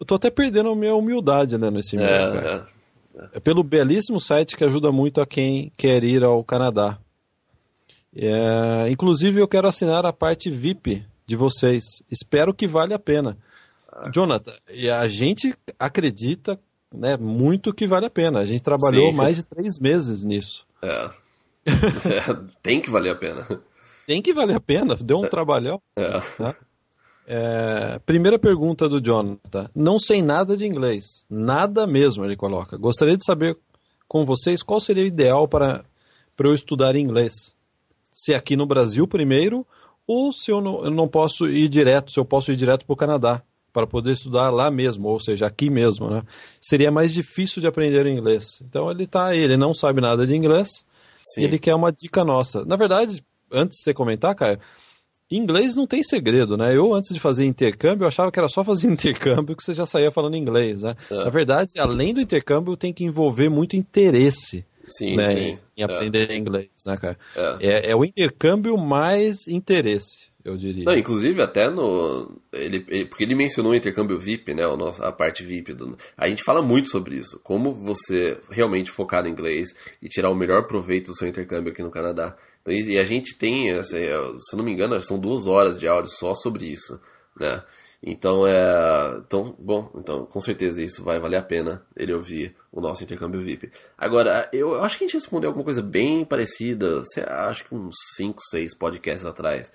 eu tô, até perdendo a minha humildade, né, nesse é, meio, é. cara. É. pelo belíssimo site que ajuda muito a quem quer ir ao Canadá. É, inclusive, eu quero assinar a parte VIP de vocês. Espero que vale a pena. Jonathan, e a gente acredita né, muito que vale a pena. A gente trabalhou Sim. mais de três meses nisso. É. é. Tem que valer a pena. Tem que valer a pena, deu um é. trabalhão. É. Né? É, primeira pergunta do Jonathan. Não sei nada de inglês. Nada mesmo, ele coloca. Gostaria de saber com vocês qual seria o ideal para, para eu estudar inglês. Se aqui no Brasil primeiro, ou se eu não, eu não posso ir direto, se eu posso ir direto para o Canadá para poder estudar lá mesmo, ou seja, aqui mesmo, né? Seria mais difícil de aprender o inglês. Então ele tá aí, ele não sabe nada de inglês Sim. e ele quer uma dica nossa. Na verdade, antes de você comentar, Caio, inglês não tem segredo, né? Eu, antes de fazer intercâmbio, eu achava que era só fazer intercâmbio que você já saía falando inglês, né? É. Na verdade, além do intercâmbio, tem que envolver muito interesse. Sim, né? sim. Em é. aprender é. inglês, né, cara? É. é. É, o intercâmbio mais interesse eu diria. Não, inclusive até no. Ele, ele, porque ele mencionou o intercâmbio VIP, né? O nosso, a parte VIP. Do, a gente fala muito sobre isso. Como você realmente focar no inglês e tirar o melhor proveito do seu intercâmbio aqui no Canadá. Então, e, e a gente tem, assim, se não me engano, são duas horas de áudio só sobre isso, né? Então é. Então, bom, então com certeza isso vai valer a pena ele ouvir o nosso intercâmbio VIP. Agora, eu acho que a gente respondeu alguma coisa bem parecida, acho que uns 5, 6 podcasts atrás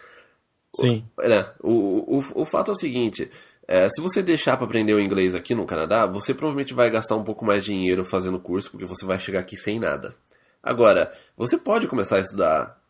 Sim. O, né? o, o, o fato é o seguinte: é, se você deixar para aprender o inglês aqui no Canadá, você provavelmente vai gastar um pouco mais de dinheiro fazendo curso, porque você vai chegar aqui sem nada. Agora, você pode começar a estudar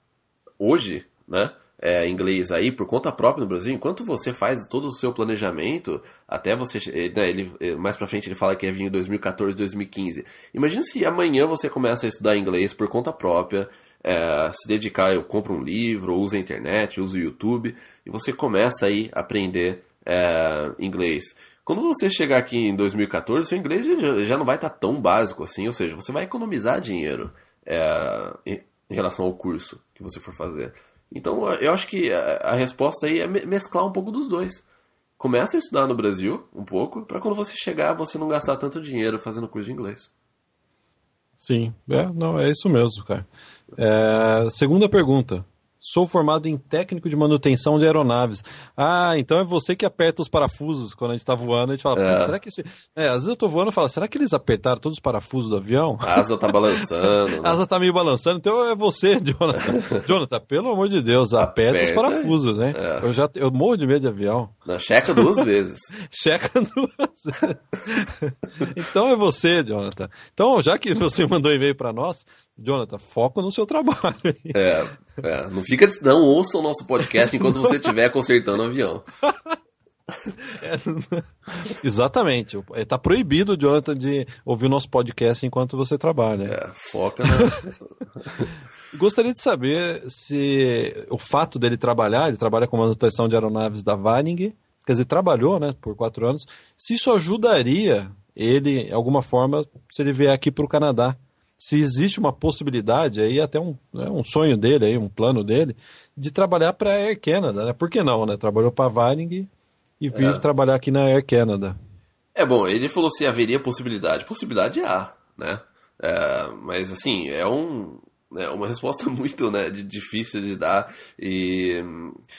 hoje, né? É, inglês aí por conta própria no Brasil, enquanto você faz todo o seu planejamento, até você. Eh, né, ele, eh, mais para frente ele fala que é vir em 2014, 2015. Imagina se amanhã você começa a estudar inglês por conta própria, é, se dedicar, eu compro um livro, uso a internet, uso o YouTube, e você começa aí a aprender é, inglês. Quando você chegar aqui em 2014, seu inglês já não vai estar tá tão básico assim, ou seja, você vai economizar dinheiro é, em relação ao curso que você for fazer. Então, eu acho que a resposta aí é mesclar um pouco dos dois. Começa a estudar no Brasil um pouco, para quando você chegar, você não gastar tanto dinheiro fazendo curso de inglês. Sim, é, não, é isso mesmo, cara. É, segunda pergunta. Sou formado em técnico de manutenção de aeronaves. Ah, então é você que aperta os parafusos quando a gente está voando. A gente fala, é. será que esse. É, às vezes eu tô voando e falo, será que eles apertaram todos os parafusos do avião? A asa tá balançando. né? A asa tá meio balançando, então é você, Jonathan. Jonathan, pelo amor de Deus, aperta, aperta os parafusos, hein? É. Eu, já, eu morro de medo de avião. Na checa duas vezes. checa duas vezes. então é você, Jonathan. Então, já que você mandou e-mail para nós, Jonathan, foco no seu trabalho. É, é, não fica. Não ouça o nosso podcast enquanto você estiver consertando o avião. É, exatamente. Está é, proibido, Jonathan, de ouvir o nosso podcast enquanto você trabalha. Né? É, foca na. Gostaria de saber se o fato dele trabalhar, ele trabalha com manutenção de aeronaves da Varing, quer dizer, trabalhou né, por quatro anos, se isso ajudaria ele, de alguma forma, se ele vier aqui para o Canadá se existe uma possibilidade, aí até um, né, um sonho dele, aí, um plano dele, de trabalhar para a Air Canada, né? Por que não, né? Trabalhou para a Varing e veio é. trabalhar aqui na Air Canada. É bom, ele falou se assim, haveria possibilidade. Possibilidade há, né? É, mas assim, é um, é uma resposta muito né, de, difícil de dar. E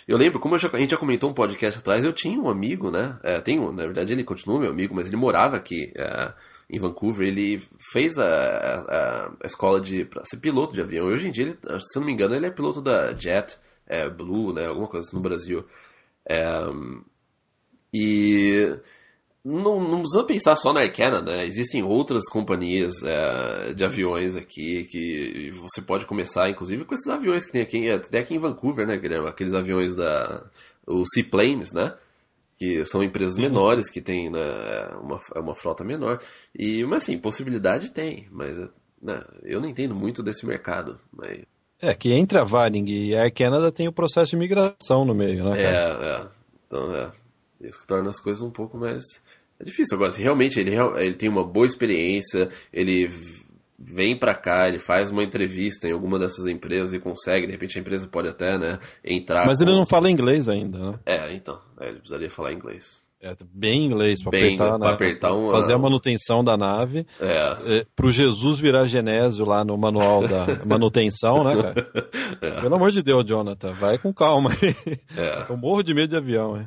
eu lembro, como eu já, a gente já comentou um podcast atrás, eu tinha um amigo, né? É, tenho, na verdade ele continua meu amigo, mas ele morava aqui. É, em Vancouver, ele fez a, a, escola de pra ser piloto de avião. E hoje em dia, ele, se não me engano, ele é piloto da Jet é, Blue, né, alguma coisa assim no Brasil. É, e não, não precisa pensar só na Canada, né? Existem outras companhias é, de aviões aqui que você pode começar, inclusive, com esses aviões que tem aqui, até aqui em Vancouver, né, Guilherme? Aqueles aviões da. os seaplanes, né? que são empresas menores que têm né, uma, é uma frota menor e mas assim possibilidade tem mas né, eu não entendo muito desse mercado mas é que entre a Varing e a Air Canada tem o processo de migração no meio né cara? é, é então é isso que torna as coisas um pouco mais é difícil agora se realmente ele ele tem uma boa experiência ele vem para cá, ele faz uma entrevista em alguma dessas empresas e consegue, de repente a empresa pode até, né, entrar. Mas com... ele não fala inglês ainda, né? É, então, é, ele precisaria falar inglês. É, bem inglês, para apertar, né? apertar uma... Fazer a manutenção da nave. É. é pro Jesus virar genésio lá no manual da manutenção, né, cara? É. Pelo amor de Deus, Jonathan, vai com calma aí. É. Eu morro de medo de avião, hein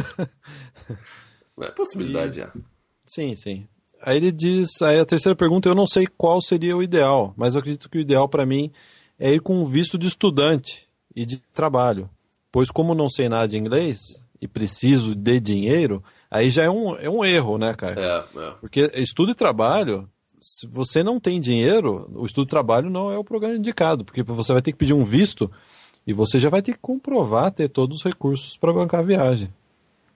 é possibilidade, e... é. Sim, sim. Aí ele diz, aí a terceira pergunta, eu não sei qual seria o ideal, mas eu acredito que o ideal para mim é ir com visto de estudante e de trabalho, pois como não sei nada de inglês e preciso de dinheiro, aí já é um, é um erro, né, cara? É, é. Porque estudo e trabalho, se você não tem dinheiro, o estudo e trabalho não é o programa indicado, porque você vai ter que pedir um visto e você já vai ter que comprovar ter todos os recursos para bancar a viagem.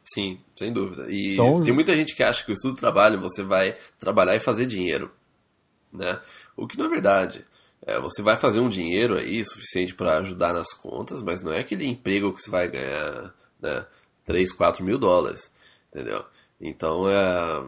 Sim, sem dúvida. E então, tem muita gente que acha que o estudo do trabalho você vai trabalhar e fazer dinheiro, né? O que não é verdade. É, você vai fazer um dinheiro aí suficiente para ajudar nas contas, mas não é aquele emprego que você vai ganhar né, 3, 4 mil dólares, entendeu? Então, é,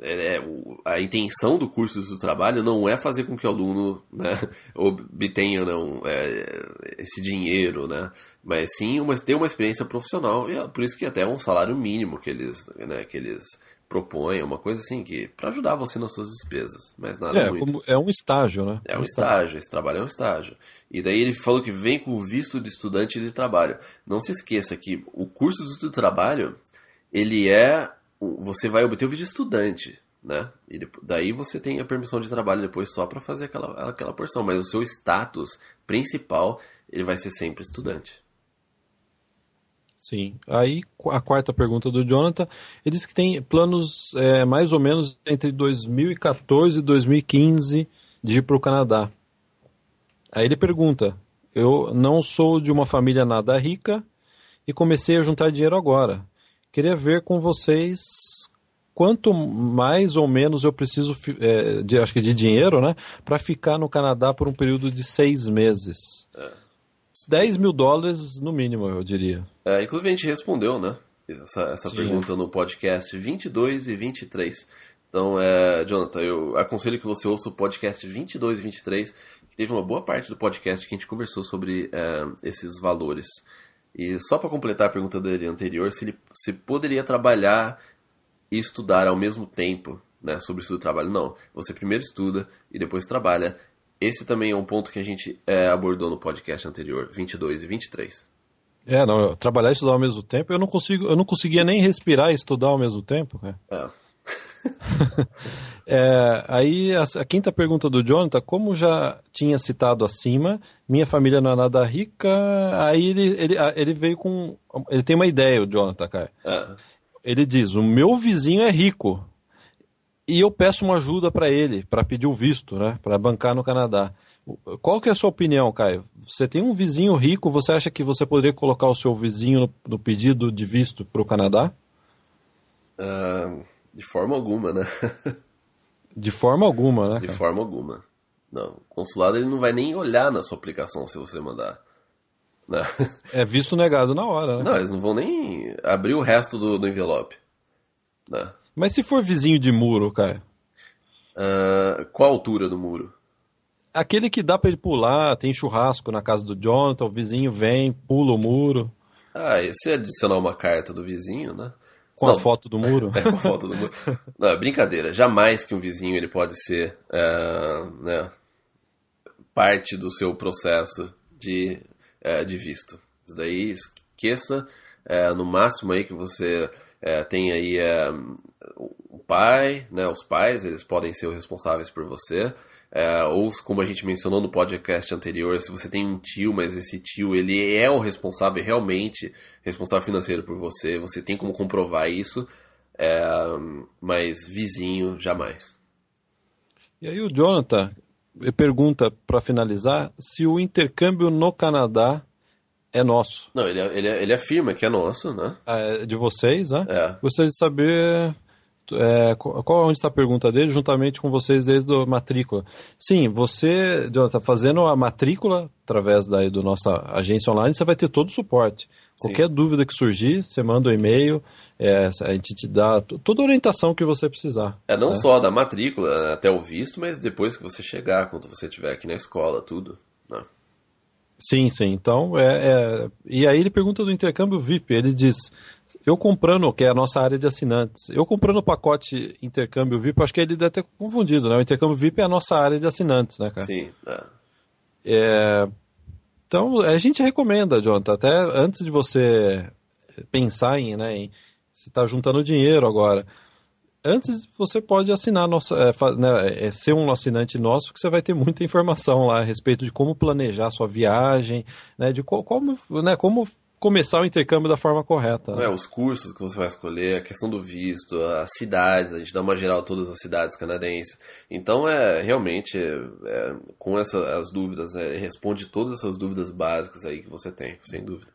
é, né, a intenção do curso do trabalho não é fazer com que o aluno né, obtenha não, né, é, esse dinheiro, né, mas sim uma, ter uma experiência profissional, e é por isso que até é um salário mínimo que eles, né, que eles propõem, uma coisa assim, que para ajudar você nas suas despesas, mas nada é, muito. Como, é um estágio, né? É um, um estágio, estágio, esse trabalho é um estágio. E daí ele falou que vem com o visto de estudante de trabalho. Não se esqueça que o curso de estudo de trabalho, ele é você vai obter o de estudante, né? E daí você tem a permissão de trabalho depois só para fazer aquela, aquela porção, mas o seu status principal ele vai ser sempre estudante. Sim. Aí a quarta pergunta do Jonathan, ele diz que tem planos é, mais ou menos entre 2014 e 2015 de ir para o Canadá. Aí ele pergunta: eu não sou de uma família nada rica e comecei a juntar dinheiro agora. Queria ver com vocês quanto mais ou menos eu preciso é, de, acho que de dinheiro, né, para ficar no Canadá por um período de seis meses. É. 10 mil dólares no mínimo, eu diria. É, inclusive a gente respondeu, né, essa, essa pergunta no podcast 22 e 23. Então, é, Jonathan, eu aconselho que você ouça o podcast 22 e 23, que teve uma boa parte do podcast que a gente conversou sobre é, esses valores. E só para completar a pergunta dele anterior, se ele se poderia trabalhar e estudar ao mesmo tempo, né, sobre estudo do trabalho. Não, você primeiro estuda e depois trabalha. Esse também é um ponto que a gente é, abordou no podcast anterior, 22 e 23. É, não, eu, trabalhar e estudar ao mesmo tempo, eu não consigo, eu não conseguia nem respirar e estudar ao mesmo tempo, né? É. É, aí a, a, quinta pergunta do Jonathan, como já tinha citado acima, minha família não é nada rica, aí ele, ele, ele veio com. Ele tem uma ideia, o Jonathan, cara. É. Ele diz: o meu vizinho é rico e eu peço uma ajuda para ele, para pedir o visto, né, para bancar no Canadá. Qual que é a sua opinião, Caio? Você tem um vizinho rico, você acha que você poderia colocar o seu vizinho no, no pedido de visto para o Canadá? Uh, de forma alguma, né? De forma alguma, né? Cara? De forma alguma. Não, o consulado ele não vai nem olhar na sua aplicação se você mandar. Né? É visto negado na hora, né? Não, eles não vão nem abrir o resto do, do envelope. Né? Mas se for vizinho de muro, cara? Uh, qual a altura do muro? Aquele que dá para ele pular, tem churrasco na casa do Jonathan, o vizinho vem, pula o muro. Ah, e se adicionar uma carta do vizinho, né? Com não, a foto do muro? É, com a foto do muro. Não, é brincadeira. Jamais que um vizinho ele pode ser é, né, parte do seu processo de, é, de visto. Isso daí esqueça. É, no máximo aí que você é, tem aí é, o pai, né, os pais, eles podem ser os responsáveis por você. É, ou como a gente mencionou no podcast anterior, se você tem um tio, mas esse tio ele é o responsável realmente, responsável financeiro por você, você tem como comprovar isso, é, mas vizinho jamais. E aí o Jonathan pergunta para finalizar se o intercâmbio no Canadá é nosso. Não, ele, é, ele, é, ele afirma que é nosso, né? Ah, é de vocês, né? É. Gostaria de saber é, qual é onde está a pergunta dele, juntamente com vocês desde a matrícula. Sim, você está fazendo a matrícula através da do nossa agência online, você vai ter todo o suporte. Sim. Qualquer dúvida que surgir, você manda o um e-mail, é, a gente te dá toda a orientação que você precisar. É não né? só da matrícula até o visto, mas depois que você chegar, quando você estiver aqui na escola, tudo. Né? Sim, sim. Então, é, é, e aí ele pergunta do intercâmbio VIP. Ele diz: eu comprando, que é a nossa área de assinantes, eu comprando o pacote intercâmbio VIP, acho que ele deve ter confundido, né? O intercâmbio VIP é a nossa área de assinantes, né, cara? Sim. É. É... Então, a gente recomenda, Jonathan, até antes de você pensar em, né, em se está juntando dinheiro agora. Antes você pode assinar nossa, é, né, é, ser um assinante nosso, que você vai ter muita informação lá a respeito de como planejar sua viagem, né, de co como, né, como começar o intercâmbio da forma correta. É, os cursos que você vai escolher, a questão do visto, as cidades, a gente dá uma geral todas as cidades canadenses. Então é realmente é, com essa, as dúvidas, é, responde todas essas dúvidas básicas aí que você tem, sem dúvida.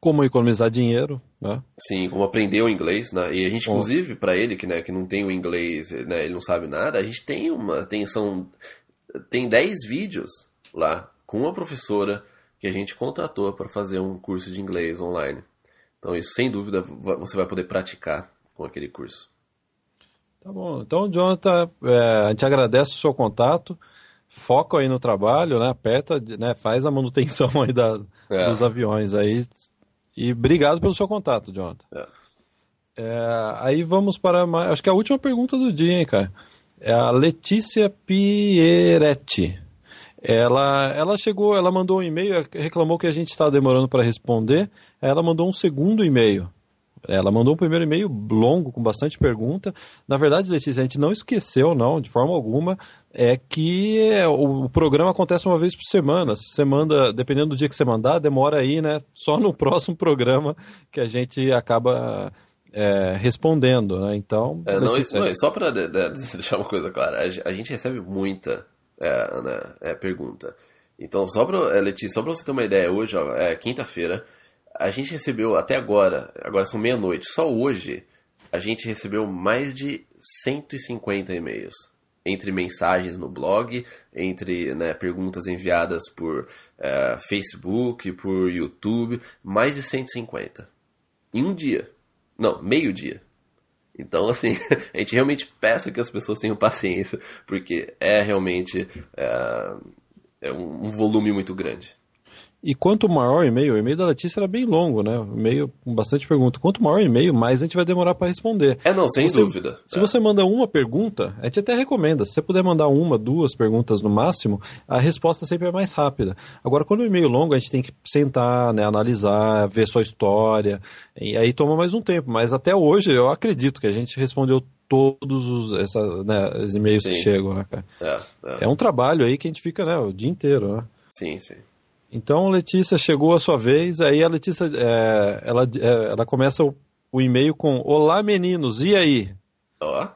Como economizar dinheiro, né? Sim, como aprender o inglês, né? E a gente, inclusive, para ele que, né, que não tem o inglês, né, ele não sabe nada, a gente tem uma, tem são tem 10 vídeos lá com uma professora que a gente contratou para fazer um curso de inglês online. Então, isso sem dúvida você vai poder praticar com aquele curso. Tá bom. Então, Jonathan, é, a gente agradece o seu contato. Foca aí no trabalho, né? Aperta, né? faz a manutenção aí da, é. dos aviões aí. E obrigado pelo seu contato, Jonathan. É. É, aí vamos para mais, acho que é a última pergunta do dia, hein, cara. É a Letícia Pieretti. Ela, ela chegou, ela mandou um e-mail, reclamou que a gente estava tá demorando para responder. Ela mandou um segundo e-mail. Ela mandou um primeiro e-mail longo, com bastante pergunta. Na verdade, Letícia, a gente não esqueceu, não, de forma alguma, é que é, o, programa acontece uma vez por semana. Se você manda, dependendo do dia que você mandar, demora aí, né? Só no próximo programa que a gente acaba é, respondendo, né? Então. É, não, Letícia, não, é só para deixar uma coisa clara, a gente recebe muita é, Ana é, pergunta. Então, só para é, Letícia, só para você ter uma ideia, hoje, ó, é quinta-feira, a gente recebeu até agora, agora são meia-noite, só hoje, a gente recebeu mais de 150 e-mails. Entre mensagens no blog, entre né, perguntas enviadas por é, Facebook, por YouTube, mais de 150. Em um dia. Não, meio-dia. Então, assim, a gente realmente peça que as pessoas tenham paciência, porque é realmente é, é um volume muito grande. E quanto maior o e-mail, o e-mail da Letícia era bem longo, né? O e-mail com bastante pergunta. Quanto maior o e-mail, mais a gente vai demorar para responder. É, não, sem você, dúvida. Se é. você manda uma pergunta, a gente até recomenda. Se você puder mandar uma, duas perguntas no máximo, a resposta sempre é mais rápida. Agora, quando o e-mail é longo, a gente tem que sentar, né, analisar, ver sua história. E aí toma mais um tempo. Mas até hoje, eu acredito que a gente respondeu todos os, essa, né, os e-mails Sim. que chegam, né, cara? É, é. é um trabalho aí que a gente fica né, o dia inteiro, né? Sim, sim. Então, Letícia, chegou a sua vez. Aí a Letícia, é, ela, é, ela começa o, o, e-mail com Olá, meninos, e aí? Ó.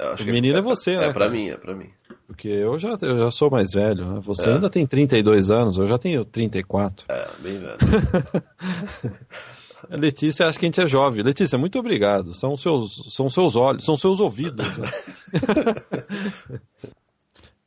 Oh, menino é, é, você, é né? É pra mim, é pra mim. Porque eu já, eu já sou mais velho. Né? Você é. ainda tem 32 anos, eu já tenho 34. É, bem velho. Letícia acho que a gente é jovem. Letícia, muito obrigado. São seus, são seus olhos, são seus ouvidos. Né?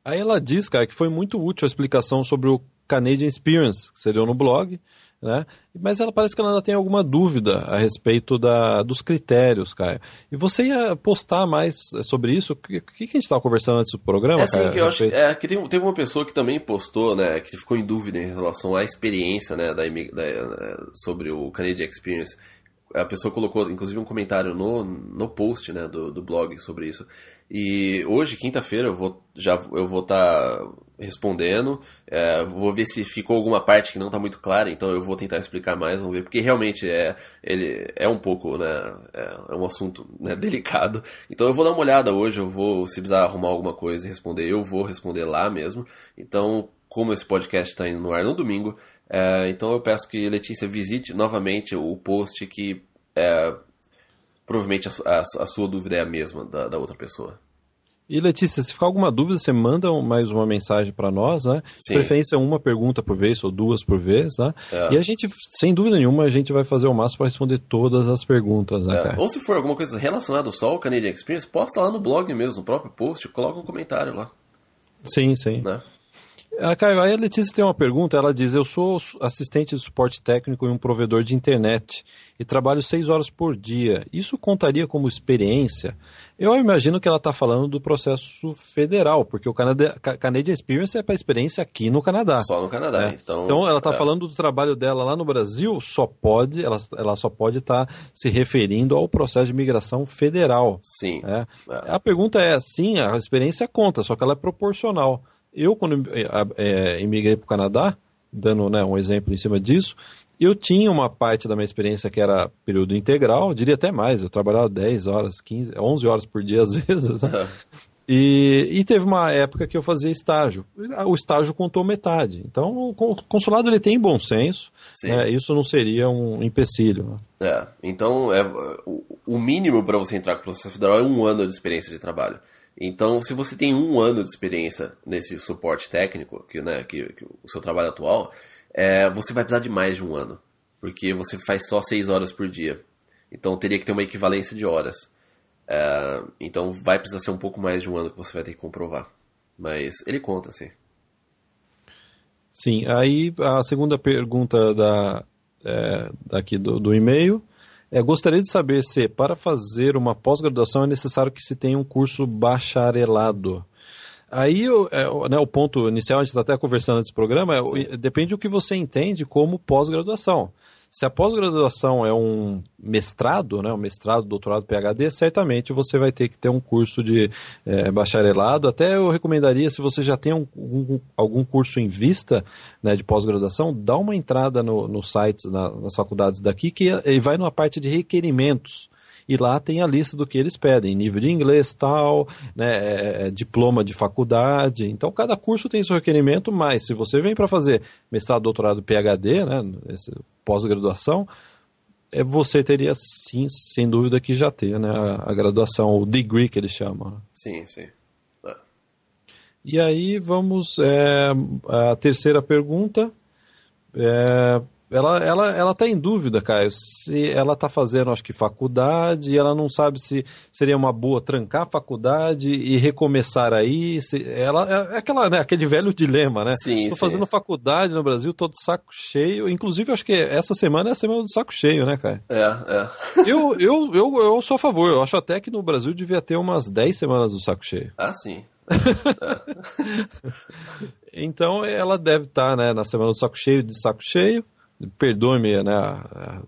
Aí ela diz, cara, que foi muito útil a explicação sobre o Canadian Experience que seria no blog, né? Mas ela parece que ela ainda tem alguma dúvida a respeito da, dos critérios, Caio. E você ia postar mais eh, sobre isso? O que, que a gente estava conversando antes do programa? É, Caio, sim, que eu acho é, que tem, uma pessoa que também postou, né? Que ficou em dúvida em relação à experiência, né? Da, da, eh, sobre o Canadian Experience. A pessoa colocou, inclusive, um comentário no, no post né, do, do blog sobre isso. E hoje, quinta-feira, eu vou já eu vou estar tá respondendo. É, vou ver se ficou alguma parte que não está muito clara, então eu vou tentar explicar mais, vamos ver, porque realmente é ele é um pouco, né, é, é um assunto né, delicado. Então eu vou dar uma olhada hoje, eu vou se precisar arrumar alguma coisa e responder, eu vou responder lá mesmo. Então como esse podcast está indo no ar no domingo, é, então eu peço que Letícia visite novamente o post que é, provavelmente a, a, a sua dúvida é a mesma da, da outra pessoa. E Letícia, se ficar alguma dúvida, você manda mais uma mensagem para nós, né? Sim. De preferência uma pergunta por vez ou duas por vez, né? É. E a gente, sem dúvida nenhuma, a gente vai fazer o máximo para responder todas as perguntas, né, é. cara? Ou se for alguma coisa relacionada ao Sol, Canadian Experience, posta lá no blog mesmo, no próprio post, coloca um comentário lá. Sim, sim. Né? A é, Caio, aí a Letícia tem uma pergunta. Ela diz: Eu sou assistente de suporte técnico em um provedor de internet e trabalho seis horas por dia. Isso contaria como experiência? Eu imagino que ela está falando do processo federal, porque o Canada, Canadian Experience é para experiência aqui no Canadá. Só no Canadá, né? então. Então ela está é. falando do trabalho dela lá no Brasil, só pode, ela, ela só pode estar tá se referindo ao processo de migração federal. Sim. Né? É. A pergunta é: sim, a experiência conta, só que ela é proporcional. Eu, quando é, para o Canadá, dando né, um exemplo em cima disso, eu tinha uma parte da minha experiência que era período integral, diria até mais, eu trabalhava 10 horas, 15, 11 horas por dia às vezes. Né? E, e, teve uma época que eu fazia estágio. O estágio contou metade. Então, o consulado ele tem bom senso. Né? Isso não seria um empecilho. Né? É. Então, é, o, o mínimo para você entrar para o processo federal é um ano de experiência de trabalho. Então, se você tem um ano de experiência nesse suporte técnico, que, né, que, que o seu trabalho atual, é, você vai precisar de mais de um ano, porque você faz só seis horas por dia. Então, teria que ter uma equivalência de horas. É, então, vai precisar ser um pouco mais de um ano que você vai ter que comprovar. Mas ele conta, sim Sim, aí a segunda pergunta da, é, daqui do, do e-mail é, gostaria de saber se, para fazer uma pós-graduação, é necessário que se tenha um curso bacharelado. Aí é, né, o ponto inicial, a gente está até conversando do programa, é, depende do que você entende como pós-graduação. Se a pós-graduação é um mestrado, né, um mestrado, doutorado, PhD, certamente você vai ter que ter um curso de é, bacharelado. Até eu recomendaria, se você já tem um, um, algum curso em vista né, de pós-graduação, dá uma entrada no, no sites, na, nas faculdades daqui, que ele eh, vai numa parte de requerimentos e lá tem a lista do que eles pedem, nível de inglês, tal, né, eh, diploma de faculdade. Então, cada curso tem seu requerimento, mas se você vem para fazer mestrado, doutorado, PhD, né, esse, pós-graduação, é, você teria sim, sem dúvida que já ter, né? A, a graduação, o degree que ele chama. Né? Sim, sim. É. E aí vamos é, a terceira pergunta. É, ela, ela, ela tá em dúvida, Caio, se ela tá fazendo, acho que, faculdade, e ela não sabe se seria uma boa trancar a faculdade e recomeçar aí. Se, ela, é, é aquela, né, aquele velho dilema, né? Sim, tô sim. fazendo faculdade no Brasil, todo saco cheio. Inclusive, acho que essa semana é a semana do saco cheio, né, Caio? É, é. Eu, eu, eu, eu sou a favor, eu acho até que no Brasil devia ter umas 10 semanas do saco cheio. Ah, sim. então ela deve estar tá, né, na semana do saco cheio, de saco cheio perdoe-me né,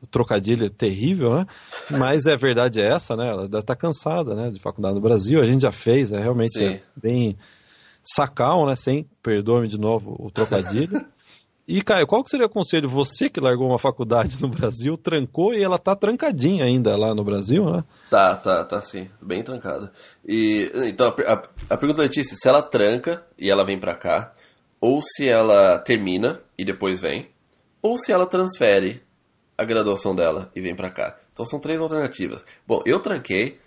o trocadilho é terrível, né? Mas é verdade é essa, né? Ela deve estar tá cansada, né? De faculdade no Brasil, a gente já fez, é realmente é bem sacal, né? Sem, perdoe-me de novo o trocadilho. e, Caio, qual que seria o conselho? Você que largou uma faculdade no Brasil, trancou e ela tá trancadinha ainda lá no Brasil, né? Tá, tá, tá sim, bem trancada. E, então, a, a, a pergunta da Letícia, é se ela tranca e ela vem para cá, ou se ela termina e depois vem, ou se ela transfere a graduação dela e vem para cá. Então são três alternativas. Bom, eu tranquei,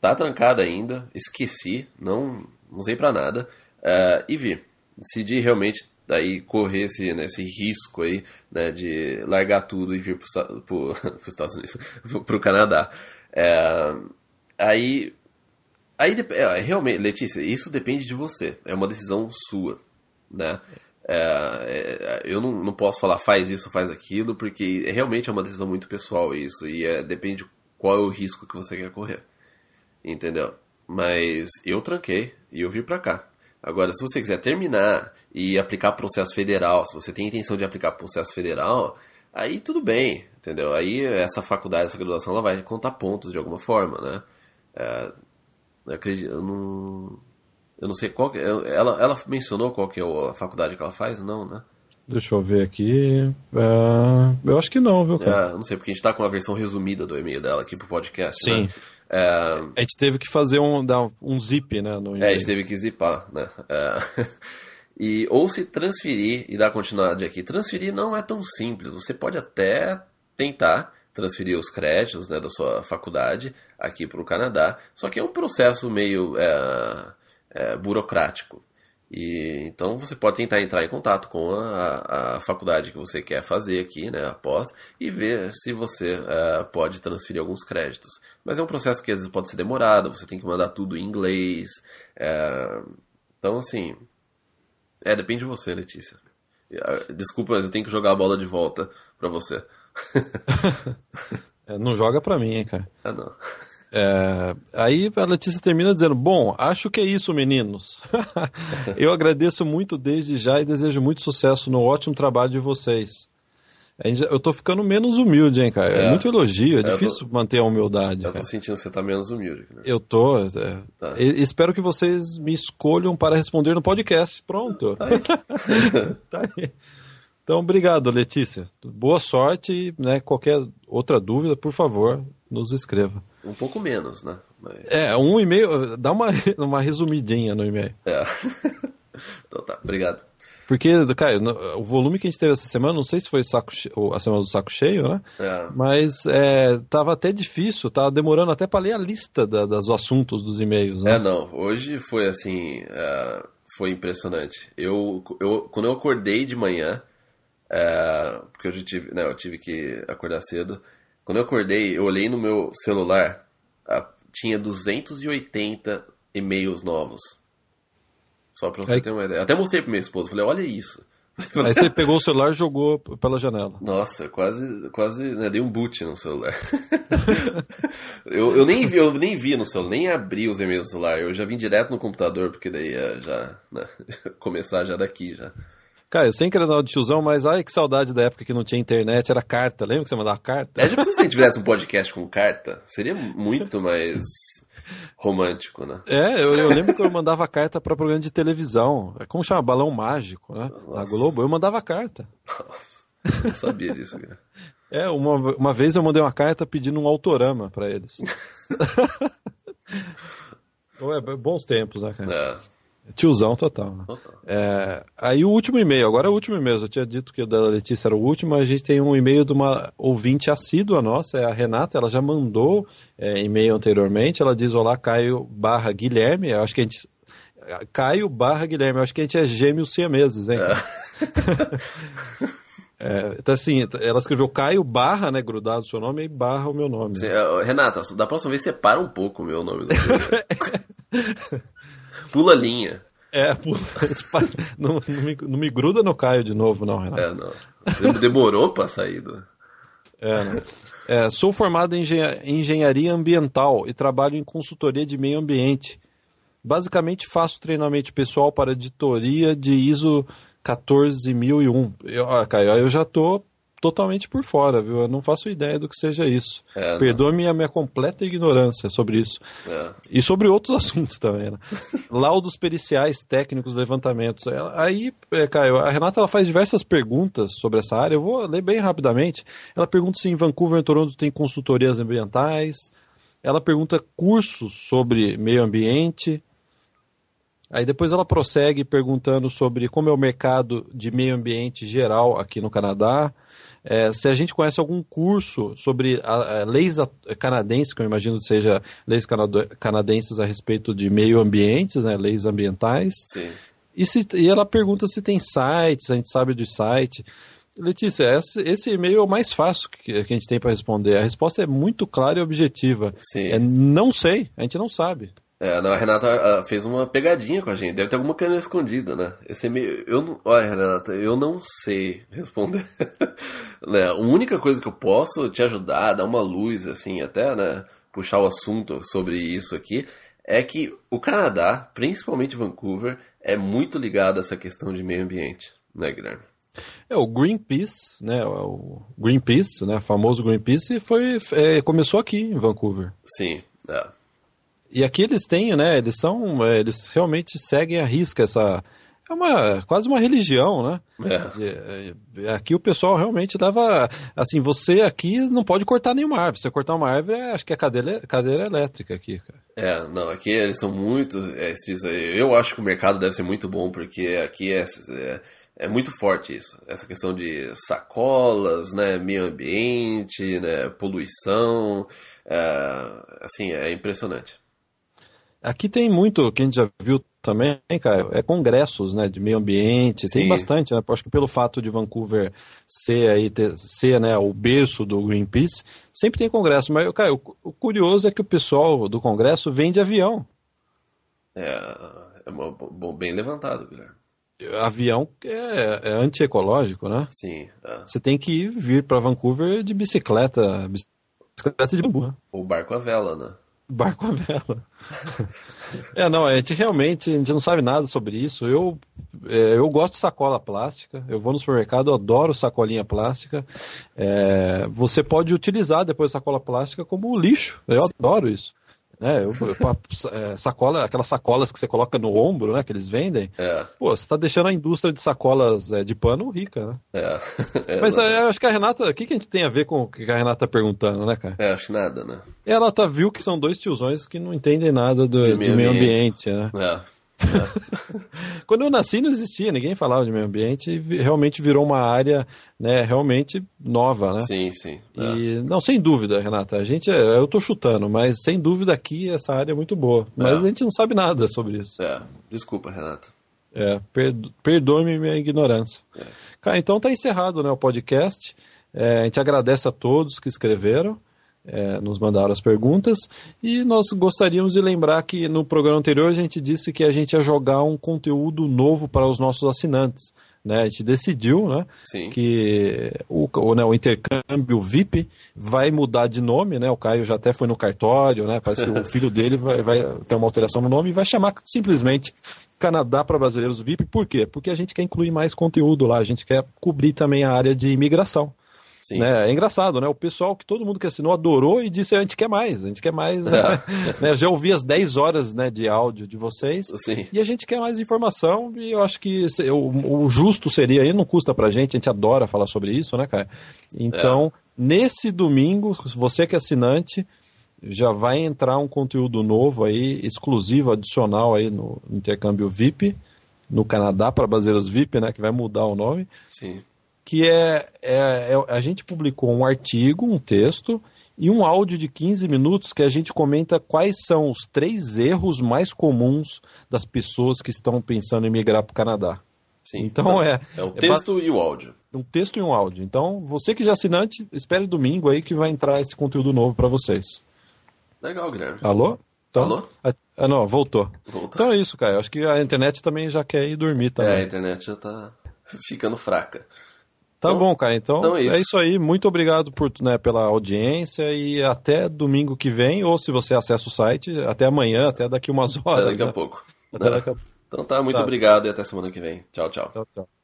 tá trancada ainda, esqueci, não usei para nada uh, e vi. Decidi realmente daí correr esse, né, esse risco aí né, de largar tudo e vir para os Estados Unidos, para o Canadá. Uh, aí, aí é, realmente, Letícia, isso depende de você. É uma decisão sua, né? É, é, é, eu não, não posso falar faz isso, faz aquilo, porque realmente é uma decisão muito pessoal isso, e é, depende qual é o risco que você quer correr. Entendeu? Mas eu tranquei e eu vim pra cá. Agora, se você quiser terminar e aplicar processo federal, se você tem intenção de aplicar processo federal, aí tudo bem, entendeu? Aí essa faculdade, essa graduação, ela vai contar pontos de alguma forma, né? É, eu acredito, eu não eu não sei qual que, é, ela, ela mencionou qual que é a faculdade que ela faz? Não, né? Deixa eu ver aqui. É, eu acho que não, viu, cara? É, não sei, porque a gente tá com a versão resumida do e-mail dela aqui pro podcast. Né? Sim. Né? É... A gente teve que fazer um, um zip, né? No é, a gente teve que zipar, né? É. e, ou se transferir e dar continuidade aqui. Transferir não é tão simples. Você pode até tentar transferir os créditos né, da sua faculdade aqui para o Canadá. Só que é um processo meio é, é, burocrático. E, então você pode tentar entrar em contato com a, a faculdade que você quer fazer aqui, né, após, e ver se você uh, pode transferir alguns créditos. Mas é um processo que às vezes pode ser demorado, você tem que mandar tudo em inglês. Uh, então, assim, é, depende de você, Letícia. Ah, desculpa, mas eu tenho que jogar a bola de volta pra você. É, não joga pra mim, hein, cara. Ah, não. É, aí a Letícia termina dizendo: Bom, acho que é isso, meninos. Eu agradeço muito desde já e desejo muito sucesso no ótimo trabalho de vocês. Eu tô ficando menos humilde, hein, cara? É, é muito elogio, é, é difícil tô... manter a humildade. Eu cara. tô sentindo que você tá menos humilde. Né? Eu tô. É... Tá. E, espero que vocês me escolham para responder no podcast. Pronto. Tá aí. tá aí. Então, obrigado, Letícia. Boa sorte e né, qualquer outra dúvida, por favor, nos escreva. Um pouco menos, né? Mas... É, um e-mail. Dá uma, uma resumidinha no e-mail. É. então tá, obrigado. Porque, Caio, o volume que a gente teve essa semana, não sei se foi saco cheio, a semana do saco cheio, né? É. Mas é, tava até difícil, tava demorando até para ler a lista da, dos assuntos dos e-mails, né? É, não. Hoje foi assim. É, foi impressionante. Eu, eu, quando eu acordei de manhã, é, porque eu tive, né, eu tive que acordar cedo quando eu acordei, eu olhei no meu celular, tinha 280 e-mails novos. Só pra você ter uma ideia. Até mostrei pra minha esposa, falei, olha isso. Aí você pegou o celular e jogou pela janela. Nossa, quase, quase né, dei um boot no celular. eu, eu, nem vi, eu nem vi no celular, nem abri os e-mails do celular. Eu já vim direto no computador, porque daí ia é já né, começar já daqui já. Cara, eu sei que era da hora de tiozão, mas ai que saudade da época que não tinha internet, era carta. Lembra que você mandava carta? É, já tipo, pensou se a gente fizesse um podcast com carta? Seria muito mais romântico, né? É, eu, eu lembro que eu mandava carta para programa de televisão. É Como chama? Balão Mágico, né? A Na Globo, eu mandava carta. Nossa, eu sabia disso, cara. É, uma, uma vez eu mandei uma carta pedindo um autorama para eles. Então, é, bons tempos, né, cara? É. Tiozão total. Né? total. É, aí o último e-mail, agora é o último e-mail. Eu tinha dito que o da Letícia era o último, a gente tem um e-mail de uma ouvinte assídua nossa, é a Renata, ela já mandou é, e-mail anteriormente, ela diz olá Caio barra Guilherme, eu acho que a gente... Caio barra Guilherme, eu acho que a gente é gêmeos siameses, hein? É. É, então, assim, ela escreveu Caio barra, né, grudado o seu nome, e barra o meu nome. Né? Renata, da próxima vez separa um pouco o meu nome. Pula a linha. É, pula. não, não, me, não, me, gruda no Caio de novo, não, Renato. É, não. Demorou pra sair do. É, não. É, sou formado em engenharia ambiental e trabalho em consultoria de meio ambiente. Basicamente, faço treinamento pessoal para editoria de ISO 14001. Eu, ah, Caio, eu já tô totalmente por fora, viu? Eu não faço ideia do que seja isso. É, Perdoe-me a minha completa ignorância sobre isso. É. E sobre outros assuntos também, né? Laudos periciais, técnicos, levantamentos. aí, é, Caio, a Renata ela faz diversas perguntas sobre essa área. Eu vou ler bem rapidamente. Ela pergunta se em Vancouver e Toronto tem consultorias ambientais. Ela pergunta cursos sobre meio ambiente. Aí depois ela prossegue perguntando sobre como é o mercado de meio ambiente geral aqui no Canadá é, se a gente conhece algum curso sobre a, é, a leis canadenses, que eu imagino que seja leis canadenses a respeito de meio ambiente, né, leis ambientais. Sim. E, se, e ela pergunta se tem sites, a gente sabe do site. Letícia, esse e-mail é o mais fácil que a gente tem para responder. A resposta é muito clara e objetiva. Sim. É não sei, a gente não sabe. É, não, a Renata fez uma pegadinha com a gente. Deve ter alguma cana escondida, né? Esse é meio... eu não... Olha, Renata, eu não sei responder. né? A única coisa que eu posso te ajudar, dar uma luz, assim, até, né? Puxar o assunto sobre isso aqui, é que o Canadá, principalmente Vancouver, é muito ligado a essa questão de meio ambiente, né, Guilherme? É, o Greenpeace, né? O Greenpeace, né? O famoso Greenpeace, foi, é, começou aqui em Vancouver. Sim, é. E aqui eles têm, né? Eles são, é, eles realmente seguem a risca essa é uma quase uma religião, né? É. é, é aqui o pessoal realmente dava assim, você aqui não pode cortar nenhuma árvore. Se você cortar uma árvore, acho que é cadeira, cadeira elétrica aqui, cara. É, não, aqui eles são muito é, Eu acho que o mercado deve ser muito bom porque aqui é, é, é muito forte isso, essa questão de sacolas, né, meio ambiente, né, poluição, assim é impressionante. Aqui tem muito, que a gente já viu também, Caio, é congressos né, de meio ambiente, Sim. tem bastante, né? Acho que pelo fato de Vancouver ser, aí, ter, ser né, o berço do Greenpeace, sempre tem congresso. Mas, Caio, o curioso é que o pessoal do congresso vem de avião. É, é bom, bem levantado, Guilherme. Avião é, é antiecológico, né? Sim. É. Você tem que vir para Vancouver de bicicleta, bicicleta de bambu. Né? Ou barco à vela, né? barco à vela. é, não, a gente realmente a gente não sabe nada sobre isso. Eu, é, eu gosto de sacola plástica, eu vou no supermercado, eu adoro sacolinha plástica. É, você pode utilizar depois a sacola plástica como lixo, eu Sim. adoro isso né? Eu, eu, é, sacola, aquelas sacolas que você coloca no ombro, né? Que eles vendem. É. Pô, você tá deixando a indústria de sacolas é, de pano rica, né? É. é Mas é, eu acho que a Renata, o que, que a gente tem a ver com o que a Renata tá perguntando, né, cara? É, acho que nada, né? Ela tá viu que são dois tiozões que não entendem nada do, do meio, ambiente. ambiente, né? É. É. Quando eu nasci não existia, ninguém falava de meio ambiente e realmente virou uma área, né, realmente nova, né? Sim, sim. É. E não, sem dúvida, Renata, a gente, é, eu estou chutando, mas sem dúvida aqui essa área é muito boa, mas é. a gente não sabe nada sobre isso. É. Desculpa, Renata. É, perdo, perdoe-me minha ignorância. É. Cara, então está encerrado, né, o podcast. É, a gente agradece a todos que escreveram é, nos mandaram as perguntas. E nós gostaríamos de lembrar que no programa anterior a gente disse que a gente ia jogar um conteúdo novo para os nossos assinantes. Né? A gente decidiu né, que o, o, né, o intercâmbio VIP vai mudar de nome, né? O Caio já até foi no cartório, né? Parece que o filho dele vai, vai ter uma alteração no nome e vai chamar simplesmente Canadá para Brasileiros VIP. Por quê? Porque a gente quer incluir mais conteúdo lá, a gente quer cobrir também a área de imigração. Né? É engraçado, né? O pessoal que todo mundo que assinou adorou e disse: a gente quer mais, a gente quer mais. É. né? Já ouvi as 10 horas né, de áudio de vocês Sim. e a gente quer mais informação. E eu acho que o, o justo seria, e não custa pra gente, a gente adora falar sobre isso, né, cara? Então, é. nesse domingo, você que é assinante, já vai entrar um conteúdo novo aí, exclusivo, adicional aí no intercâmbio VIP, no Canadá para baseiros VIP, né, que vai mudar o nome. Sim que é, é, é, a gente publicou um artigo, um texto e um áudio de 15 minutos que a gente comenta quais são os três erros mais comuns das pessoas que estão pensando em migrar para o Canadá. Sim. Então é. É um é texto é, e o áudio. Um texto e um áudio. Então, você que já é assinante, espere domingo aí que vai entrar esse conteúdo novo para vocês. Legal, Guilherme. Alô? Então, Alô? Ah, ah não, voltou. voltou. Então é isso, cara. Acho que a internet também já quer ir dormir também. É, a internet já está ficando fraca. Tá então, bom, cara. Então, então é, é isso. é, isso. aí. Muito obrigado por, né, pela audiência e até domingo que vem, ou se você acessa o site, até amanhã, até daqui umas horas. Até daqui né? a pouco. Até né? daqui a... Então tá, muito tá. obrigado e até semana que vem. Tchau, tchau. Tchau, tchau.